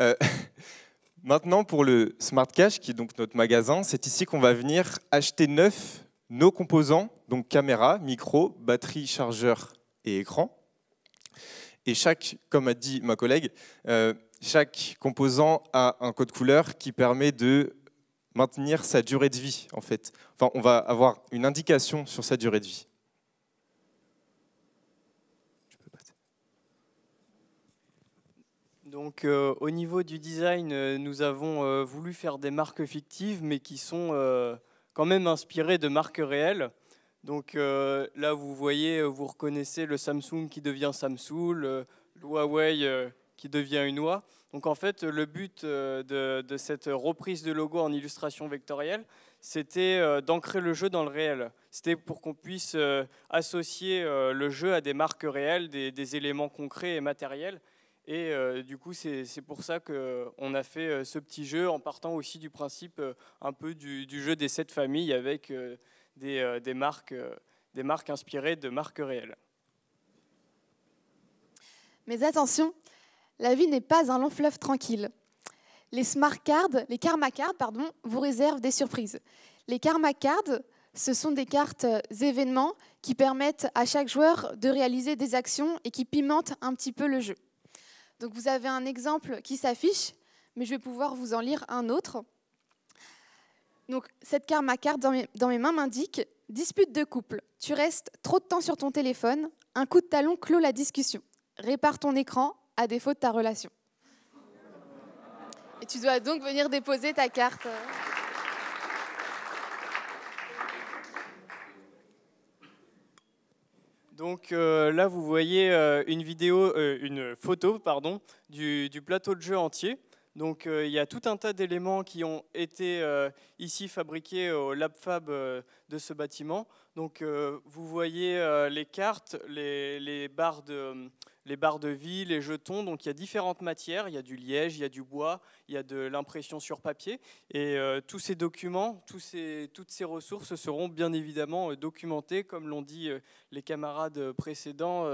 Euh, (laughs) maintenant, pour le Smart Cash, qui est donc notre magasin, c'est ici qu'on va venir acheter neuf nos composants, donc caméra, micro, batterie, chargeur et écran. Et chaque, comme a dit ma collègue, euh, chaque composant a un code couleur qui permet de maintenir sa durée de vie, en fait. Enfin, on va avoir une indication sur sa durée de vie. Donc, euh, au niveau du design, euh, nous avons euh, voulu faire des marques fictives, mais qui sont quand même inspirées de marques réelles. Donc là, vous voyez, vous reconnaissez le Samsung qui devient Samsung, le, Huawei qui devient une Huawei. Donc en fait, le but euh, de, cette reprise de logo en illustration vectorielle, c'était euh, d'ancrer le jeu dans le réel. C'était pour qu'on puisse euh, associer le jeu à des marques réelles, des, éléments concrets et matériels. Et du coup, c'est pour ça qu'on a fait ce petit jeu en partant aussi du principe un peu du, jeu des sept familles avec des, marques, des marques inspirées de marques réelles. Mais attention, la vie n'est pas un long fleuve tranquille. Les smart cards, les karma cards, pardon, vous réservent des surprises. Les karma cards, ce sont des cartes euh, événements qui permettent à chaque joueur de réaliser des actions et qui pimentent un petit peu le jeu. Donc vous avez un exemple qui s'affiche, mais je vais pouvoir vous en lire un autre. Donc cette karma card dans mes, dans mes mains m'indique dispute de couple. Tu restes trop de temps sur ton téléphone, un coup de talon clôt la discussion. Répare ton écran, à défaut de ta relation. Et tu dois donc venir déposer ta carte. Donc euh, là, vous voyez euh, une vidéo, euh, une photo, pardon, du, du, plateau de jeu entier. Donc il y a tout un tas d'éléments qui ont été ici fabriqués au LabFab de ce bâtiment. Donc euh, vous voyez euh, les cartes, les, barres de, vie, les jetons. Donc il y a différentes matières. Il y a du liège, il y a du bois, il y a de l'impression sur papier. Et euh, tous ces documents, toutes ces ressources seront bien évidemment documentées. Comme l'ont dit les camarades précédents,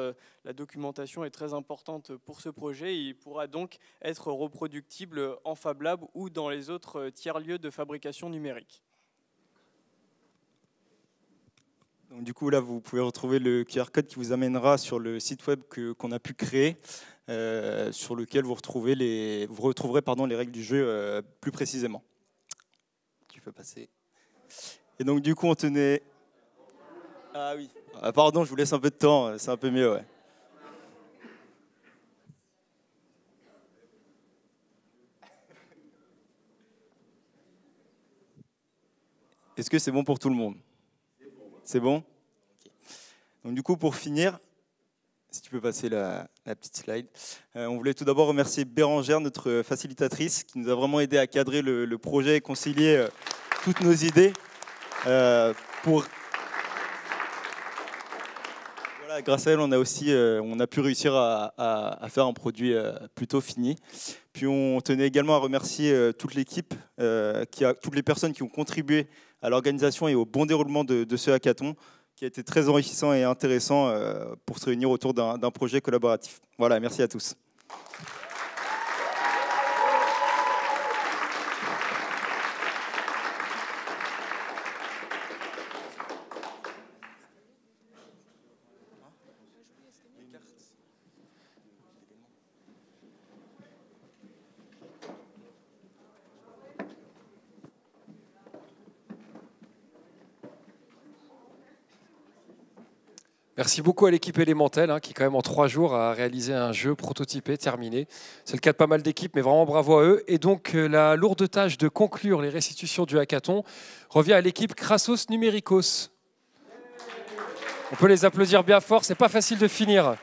la documentation est très importante pour ce projet. Il pourra donc être reproductible en Fab Lab ou dans les autres tiers-lieux de fabrication numérique. du coup, là, vous pouvez retrouver le QR code qui vous amènera sur le site web qu'on a pu créer, euh, sur lequel vous, retrouvez vous retrouverez pardon, les règles du jeu euh, plus précisément. Tu peux passer. Et donc, du coup, on tenait. Ah oui. Ah, pardon, je vous laisse un peu de temps, euh, c'est un peu mieux, ouais. Est-ce que c'est bon pour tout le monde c'est bon Donc du coup, pour finir, si tu peux passer la, petite slide. Euh, on voulait tout d'abord remercier Bérangère, notre facilitatrice, qui nous a vraiment aidé à cadrer le, projet et concilier euh, toutes nos idées euh, pour grâce à elle, on a aussi euh, on a pu réussir à, faire un produit euh, plutôt fini. Puis on tenait également à remercier euh, toute l'équipe, qui toutes les personnes qui ont contribué à l'organisation et au bon déroulement de, ce hackathon, qui a été très enrichissant et intéressant pour se réunir autour d'un projet collaboratif. Voilà, merci à tous. Merci beaucoup à l'équipe élémentaire hein, qui, quand même, en trois jours, a réalisé un jeu prototypé, terminé. C'est le cas de pas mal d'équipes, mais vraiment bravo à eux. Et donc, euh, la lourde tâche de conclure les restitutions du hackathon revient à l'équipe Crassos Numericos. On peut les applaudir bien fort, c'est pas facile de finir.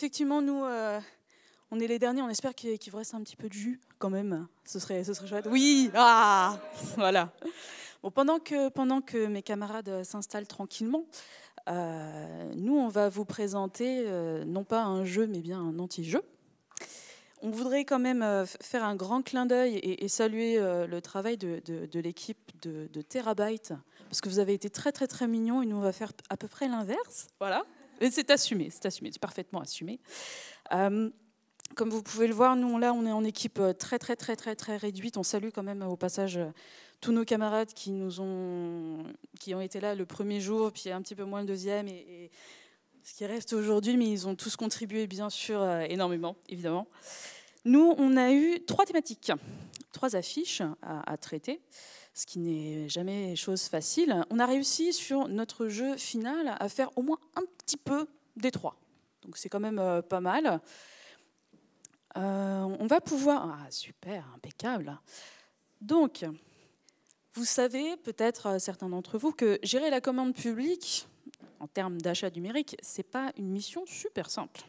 effectivement, nous, euh, on est les derniers. On espère qu'il vous reste un petit peu de jus, quand même. Ce serait, ce serait chouette. Oui Ah Voilà. Bon, pendant, que, pendant que mes camarades s'installent tranquillement, euh, nous, on va vous présenter euh, non pas un jeu, mais bien un anti-jeu. On voudrait quand même faire un grand clin d'œil et, saluer le travail de, l'équipe de, de Terabyte, parce que vous avez été très, très, très mignons et nous, on va faire à peu près l'inverse. Voilà c'est assumé, c'est assumé, c'est parfaitement assumé. comme vous pouvez le voir, nous, là, on est en équipe très, très, très, très, très réduite. On salue quand même au passage tous nos camarades qui, nous ont, qui ont été là le premier jour, puis un petit peu moins le deuxième, et, ce qui reste aujourd'hui, mais ils ont tous contribué, bien sûr, énormément, évidemment. Nous, on a eu trois thématiques, trois affiches à traiter ce qui n'est jamais chose facile. On a réussi sur notre jeu final à faire au moins un petit peu des trois. Donc c'est quand même euh, pas mal. Euh, on va pouvoir... Ah super, impeccable. Donc, vous savez peut-être, euh, certains d'entre vous, que gérer la commande publique en termes d'achat numérique, ce n'est pas une mission super simple.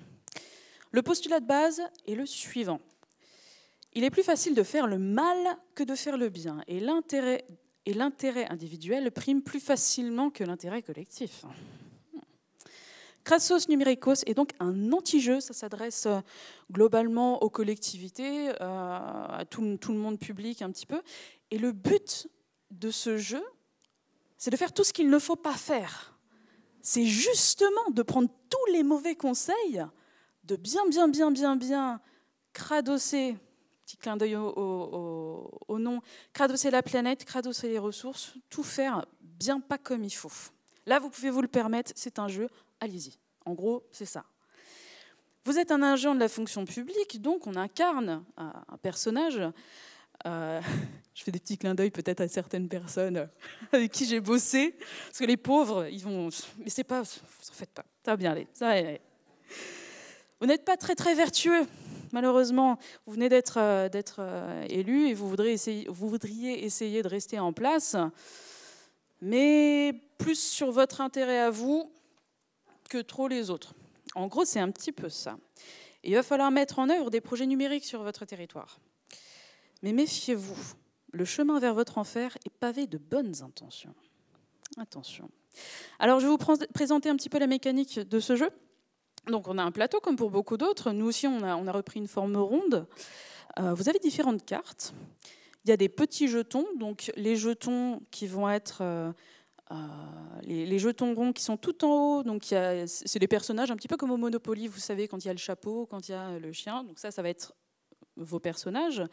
Le postulat de base est le suivant. Il est plus facile de faire le mal que de faire le bien, et l'intérêt individuel prime plus facilement que l'intérêt collectif. Crassos Numericos est donc un anti-jeu, ça s'adresse euh, globalement aux collectivités, euh, à tout, le monde public un petit peu. Et le but de ce jeu, c'est de faire tout ce qu'il ne faut pas faire. C'est justement de prendre tous les mauvais conseils, de bien, bien, bien, bien, bien cradosser petit clin d'œil au, nom. Crado, la planète, Crado, les ressources. Tout faire bien pas comme il faut. Là, vous pouvez vous le permettre, c'est un jeu, allez-y. En gros, c'est ça. Vous êtes un agent de la fonction publique, donc on incarne un personnage. Euh, (laughs) je fais des petits clins d'œil peut-être à certaines personnes (laughs) avec qui j'ai bossé, parce que les pauvres, ils vont. Mais c'est pas, vous en faites pas, ça va bien aller, ça va aller. Vous n'êtes pas très très vertueux, malheureusement, vous venez d'être euh, euh, élu et vous, voudriez essayer de rester en place, mais plus sur votre intérêt à vous que trop les autres. En gros, c'est un petit peu ça. il va falloir mettre en œuvre des projets numériques sur votre territoire. Mais méfiez-vous, le chemin vers votre enfer est pavé de bonnes intentions. Attention. Alors, je vais vous présenter un petit peu la mécanique de ce jeu. Donc on a un plateau comme pour beaucoup d'autres. Nous aussi, on a, repris une forme ronde. Euh, vous avez différentes cartes. Il y a des petits jetons, donc les jetons qui vont être euh, euh, les, les, jetons ronds qui sont tout en haut. Donc c'est des personnages un petit peu comme au Monopoly, vous savez, quand il y a le chapeau, quand il y a le chien. Donc ça, ça va être vos personnages.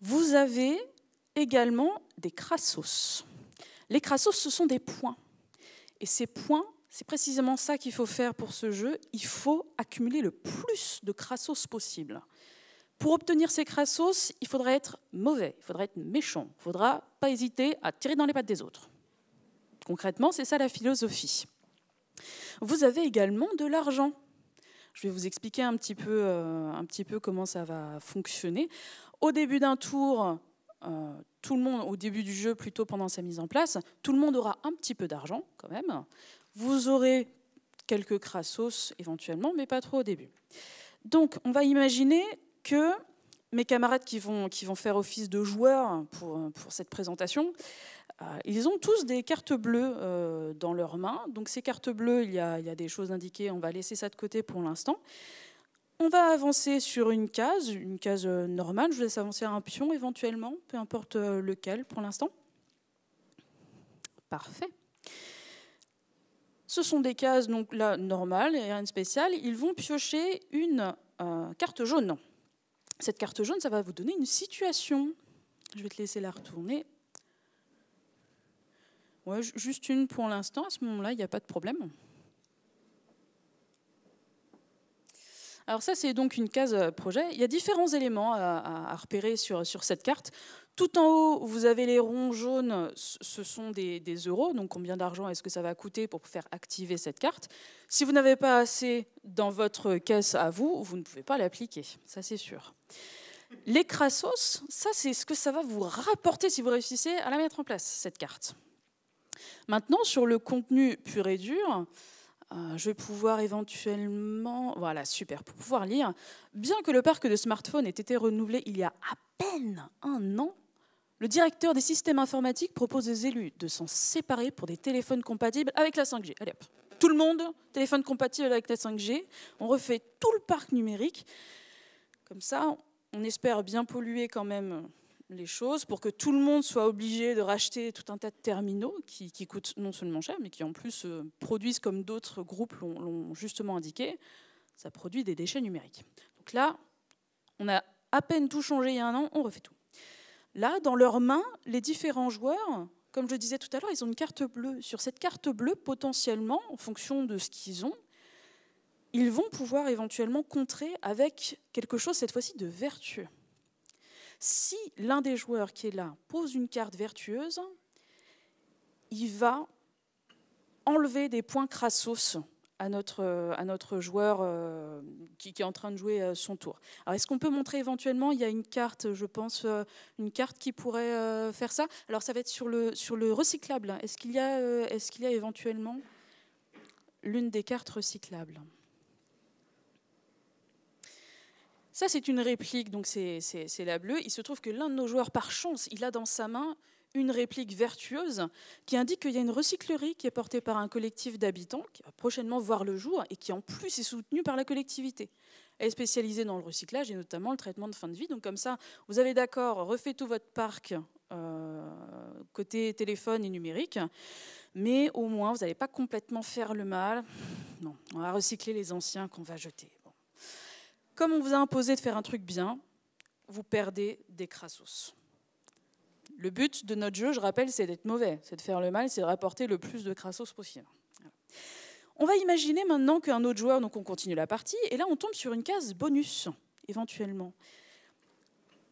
Vous avez également des crassos. Les crassos, ce sont des points. Et ces points c'est précisément ça qu'il faut faire pour ce jeu. Il faut accumuler le plus de crassos possible. Pour obtenir ces crassos, il faudra être mauvais, il faudra être méchant, il faudra pas hésiter à tirer dans les pattes des autres. Concrètement, c'est ça la philosophie. Vous avez également de l'argent. Je vais vous expliquer un petit peu, euh, comment ça va fonctionner. Au début d'un tour, euh, tout le monde, au début du jeu, plutôt pendant sa mise en place, tout le monde aura un petit peu d'argent quand même. Vous aurez quelques crassos éventuellement, mais pas trop au début. Donc, on va imaginer que mes camarades qui vont, qui vont faire office de joueurs pour, pour cette présentation, euh, ils ont tous des cartes bleues euh, dans leurs mains. Donc ces cartes bleues, il y a, des choses indiquées, on va laisser ça de côté pour l'instant. On va avancer sur une case, une case euh, normale. Je vous laisse avancer un pion éventuellement, peu importe lequel pour l'instant. Parfait. Ce sont des cases, donc normales et rien de spécial. Ils vont piocher une euh, carte jaune. Cette carte jaune, ça va vous donner une situation. Je vais te laisser la retourner. Ouais, juste une pour l'instant. À ce moment-là, il n'y a pas de problème. Alors ça, c'est donc une case euh, projet. Il y a différents éléments euh, à, repérer sur, cette carte. Tout en haut, vous avez les ronds jaunes, ce sont des, euros, donc combien d'argent est-ce que ça va coûter pour faire activer cette carte. Si vous n'avez pas assez dans votre caisse à vous, vous ne pouvez pas l'appliquer, ça c'est sûr. Les crassos, ça c'est ce que ça va vous rapporter si vous réussissez à la mettre en place, cette carte. Maintenant, sur le contenu pur et dur, euh, je vais pouvoir éventuellement, voilà, super, pour pouvoir lire, bien que le parc de smartphones ait été renouvelé il y a à peine un an, le directeur des systèmes informatiques propose aux élus de s'en séparer pour des téléphones compatibles avec la 5G. Allez hop. Tout le monde, téléphone compatible avec la 5G. On refait tout le parc numérique. Comme ça, on espère bien polluer quand même les choses pour que tout le monde soit obligé de racheter tout un tas de terminaux qui, qui coûtent non seulement cher, mais qui en plus euh, produisent, comme d'autres groupes l'ont justement indiqué, ça produit des déchets numériques. Donc là, on a à peine tout changé il y a un an, on refait tout. Là, dans leurs mains, les différents joueurs, comme je le disais tout à l'heure, ils ont une carte bleue. Sur cette carte bleue, potentiellement, en fonction de ce qu'ils ont, ils vont pouvoir éventuellement contrer avec quelque chose, cette fois-ci, de vertueux. Si l'un des joueurs qui est là pose une carte vertueuse, il va enlever des points crassos à notre, à notre joueur euh, qui, est en train de jouer euh, son tour. Alors, est-ce qu'on peut montrer éventuellement Il y a une carte, je pense, euh, une carte qui pourrait faire ça. Alors, ça va être sur le, sur le recyclable. Est-ce qu'il y, a, ce qu'il y a éventuellement l'une des cartes recyclables Ça, c'est une réplique, donc c'est la bleue. Il se trouve que l'un de nos joueurs, par chance, il a dans sa main une réplique vertueuse qui indique qu'il y a une recyclerie qui est portée par un collectif d'habitants qui va prochainement voir le jour et qui en plus est soutenue par la collectivité. Elle est spécialisée dans le recyclage et notamment le traitement de fin de vie. Donc comme ça, vous avez d'accord, refait tout votre parc euh, côté téléphone et numérique, mais au moins vous n'allez pas complètement faire le mal. Non, on va recycler les anciens qu'on va jeter. Comme on vous a imposé de faire un truc bien, vous perdez des crassos. Le but de notre jeu, je rappelle, c'est d'être mauvais, c'est de faire le mal, c'est de rapporter le plus de crassos possible. On va imaginer maintenant qu'un autre joueur, donc on continue la partie, et là on tombe sur une case bonus, éventuellement.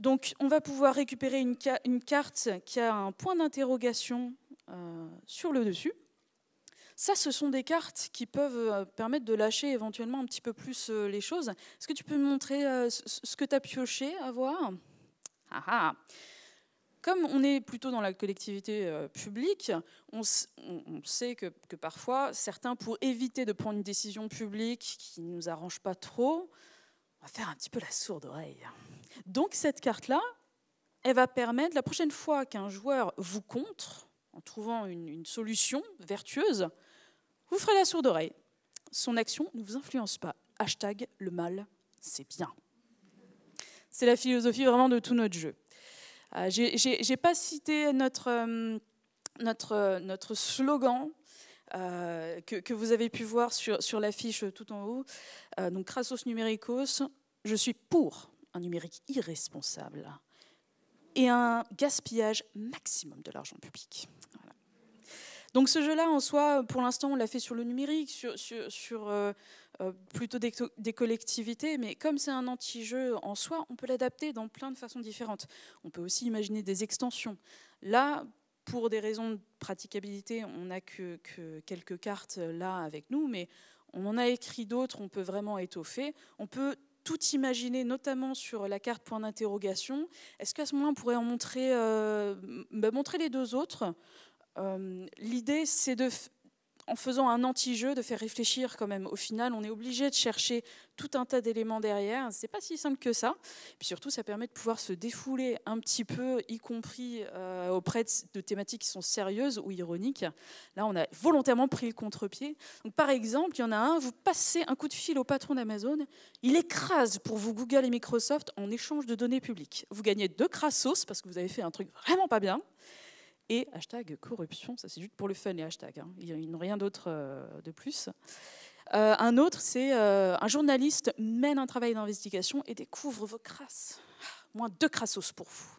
Donc on va pouvoir récupérer une, carte qui a un point d'interrogation euh, sur le dessus. Ça, ce sont des cartes qui peuvent euh, permettre de lâcher éventuellement un petit peu plus euh, les choses. Est-ce que tu peux me montrer ce que tu as pioché à voir ah ah comme on est plutôt dans la collectivité euh, publique, on, sait que, parfois, certains, pour éviter de prendre une décision publique qui ne nous arrange pas trop, on va faire un petit peu la sourde oreille. Donc cette carte-là, elle va permettre, la prochaine fois qu'un joueur vous contre, en trouvant une, une solution vertueuse, vous ferez la sourde oreille. Son action ne vous influence pas. Hashtag le mal, c'est bien. C'est la philosophie vraiment de tout notre jeu. Euh, je n'ai pas cité notre, euh, notre, euh, notre slogan. Que, que, vous avez pu voir sur, sur l'affiche tout en haut, donc Crassos Numericos, je suis pour un numérique irresponsable et un gaspillage maximum de l'argent public. Donc ce jeu-là, en soi, pour l'instant, on l'a fait sur le numérique, sur, sur, euh, plutôt des, collectivités, mais comme c'est un anti-jeu en soi, on peut l'adapter dans plein de façons différentes. On peut aussi imaginer des extensions. Là, pour des raisons de praticabilité, on n'a que, quelques cartes euh, là avec nous, mais on en a écrit d'autres, on peut vraiment étoffer. On peut tout imaginer, notamment sur la carte point d'interrogation. Est-ce qu'à ce moment on pourrait en montrer, euh, bah, les deux autres L'idée, c'est de en faisant un anti-jeu, de faire réfléchir quand même. Au final, on est obligé de chercher tout un tas d'éléments derrière. C'est pas si simple que ça. Et puis surtout, ça permet de pouvoir se défouler un petit peu, y compris euh, auprès de thématiques qui sont sérieuses ou ironiques. Là, on a volontairement pris le contre-pied. par exemple, il y en a un, vous passez un coup de fil au patron d'Amazon, il écrase pour vous Google et Microsoft en échange de données publiques. Vous gagnez deux crassos parce que vous avez fait un truc vraiment pas bien et hashtag corruption, ça c'est juste pour le fun les hashtags, hein. ils n'ont rien d'autre euh, de plus. Euh, un autre, c'est euh, un journaliste mène un travail d'investigation et découvre vos crasses. Ah, moins deux crassos pour vous.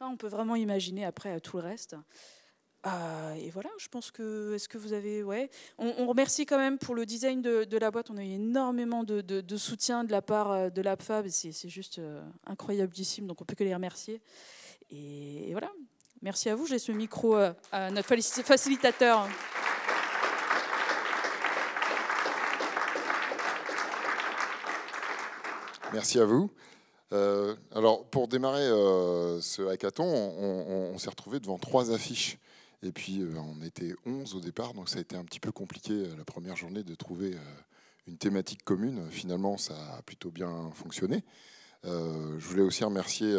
Là, on peut vraiment imaginer après tout le reste. et voilà, je pense que. Est-ce que vous avez. Ouais. On, remercie quand même pour le design de, la boîte. On a eu énormément de, soutien de la part de l'APFAB. C'est juste incroyable Donc on peut que les remercier. et voilà. Merci à vous, j'ai ce micro euh, à notre facilitateur. Merci à vous. Euh, alors, pour démarrer euh, ce hackathon, on, s'est retrouvé devant trois affiches. Et puis, on était onze au départ, donc ça a été un petit peu compliqué la première journée de trouver une thématique commune. Finalement, ça a plutôt bien fonctionné. je voulais aussi remercier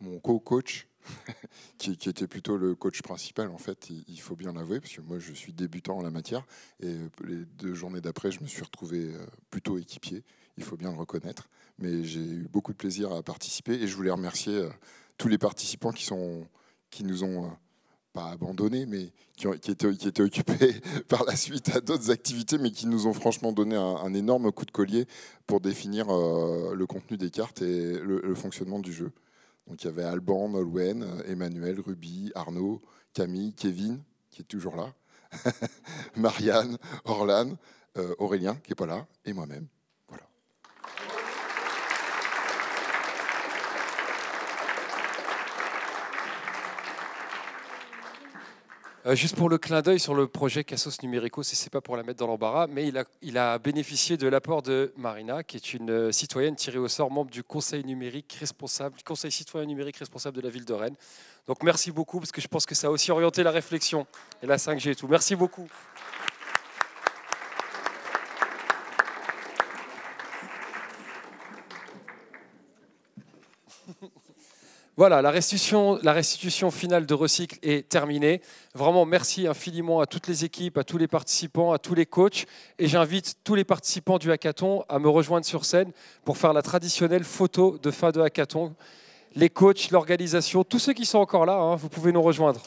mon co-coach (laughs) qui, était plutôt le coach principal, en fait, il, faut bien l'avouer, parce que moi, je suis débutant en la matière. Et les deux journées d'après, je me suis retrouvé euh, plutôt équipier, il faut bien le reconnaître. Mais j'ai eu beaucoup de plaisir à participer et je voulais remercier euh, tous les participants qui, sont, qui nous ont euh, pas abandonnés, mais qui, qui, étaient, occupés (laughs) par la suite à d'autres activités, mais qui nous ont franchement donné un, énorme coup de collier pour définir le contenu des cartes et le fonctionnement du jeu. Donc il y avait Alban, Nolwenn, euh, Emmanuel, Ruby, Arnaud, Camille, Kevin, qui est toujours là, (laughs) Marianne, Orlan, euh, Aurélien, qui n'est pas là, et moi-même. Euh, juste pour le clin d'œil sur le projet Cassos Numérico, ce n'est pas pour la mettre dans l'embarras, mais il a, bénéficié de l'apport de Marina, qui est une euh, citoyenne tirée au sort, membre du Conseil numérique responsable, Conseil citoyen numérique responsable de la ville de Rennes. Donc merci beaucoup, parce que je pense que ça a aussi orienté la réflexion et la 5G et tout. Merci beaucoup. Voilà, la restitution, finale de Recycle est terminée. Vraiment, merci infiniment à toutes les équipes, à tous les participants, à tous les coachs. Et j'invite tous les participants du hackathon à me rejoindre sur scène pour faire la traditionnelle photo de fin de hackathon. Les coachs, l'organisation, tous ceux qui sont encore là, hein, vous pouvez nous rejoindre.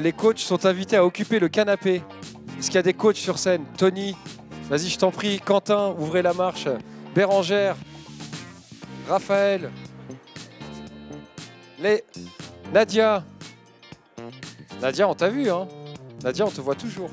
Euh, les coachs sont invités à occuper le canapé. Est-ce qu'il y a des coachs sur scène Tony, vas-y, je t'en prie. Quentin, ouvrez la marche. Bérangère, Raphaël, les... Nadia. Nadia, on t'a vu, hein Nadia, on te voit toujours.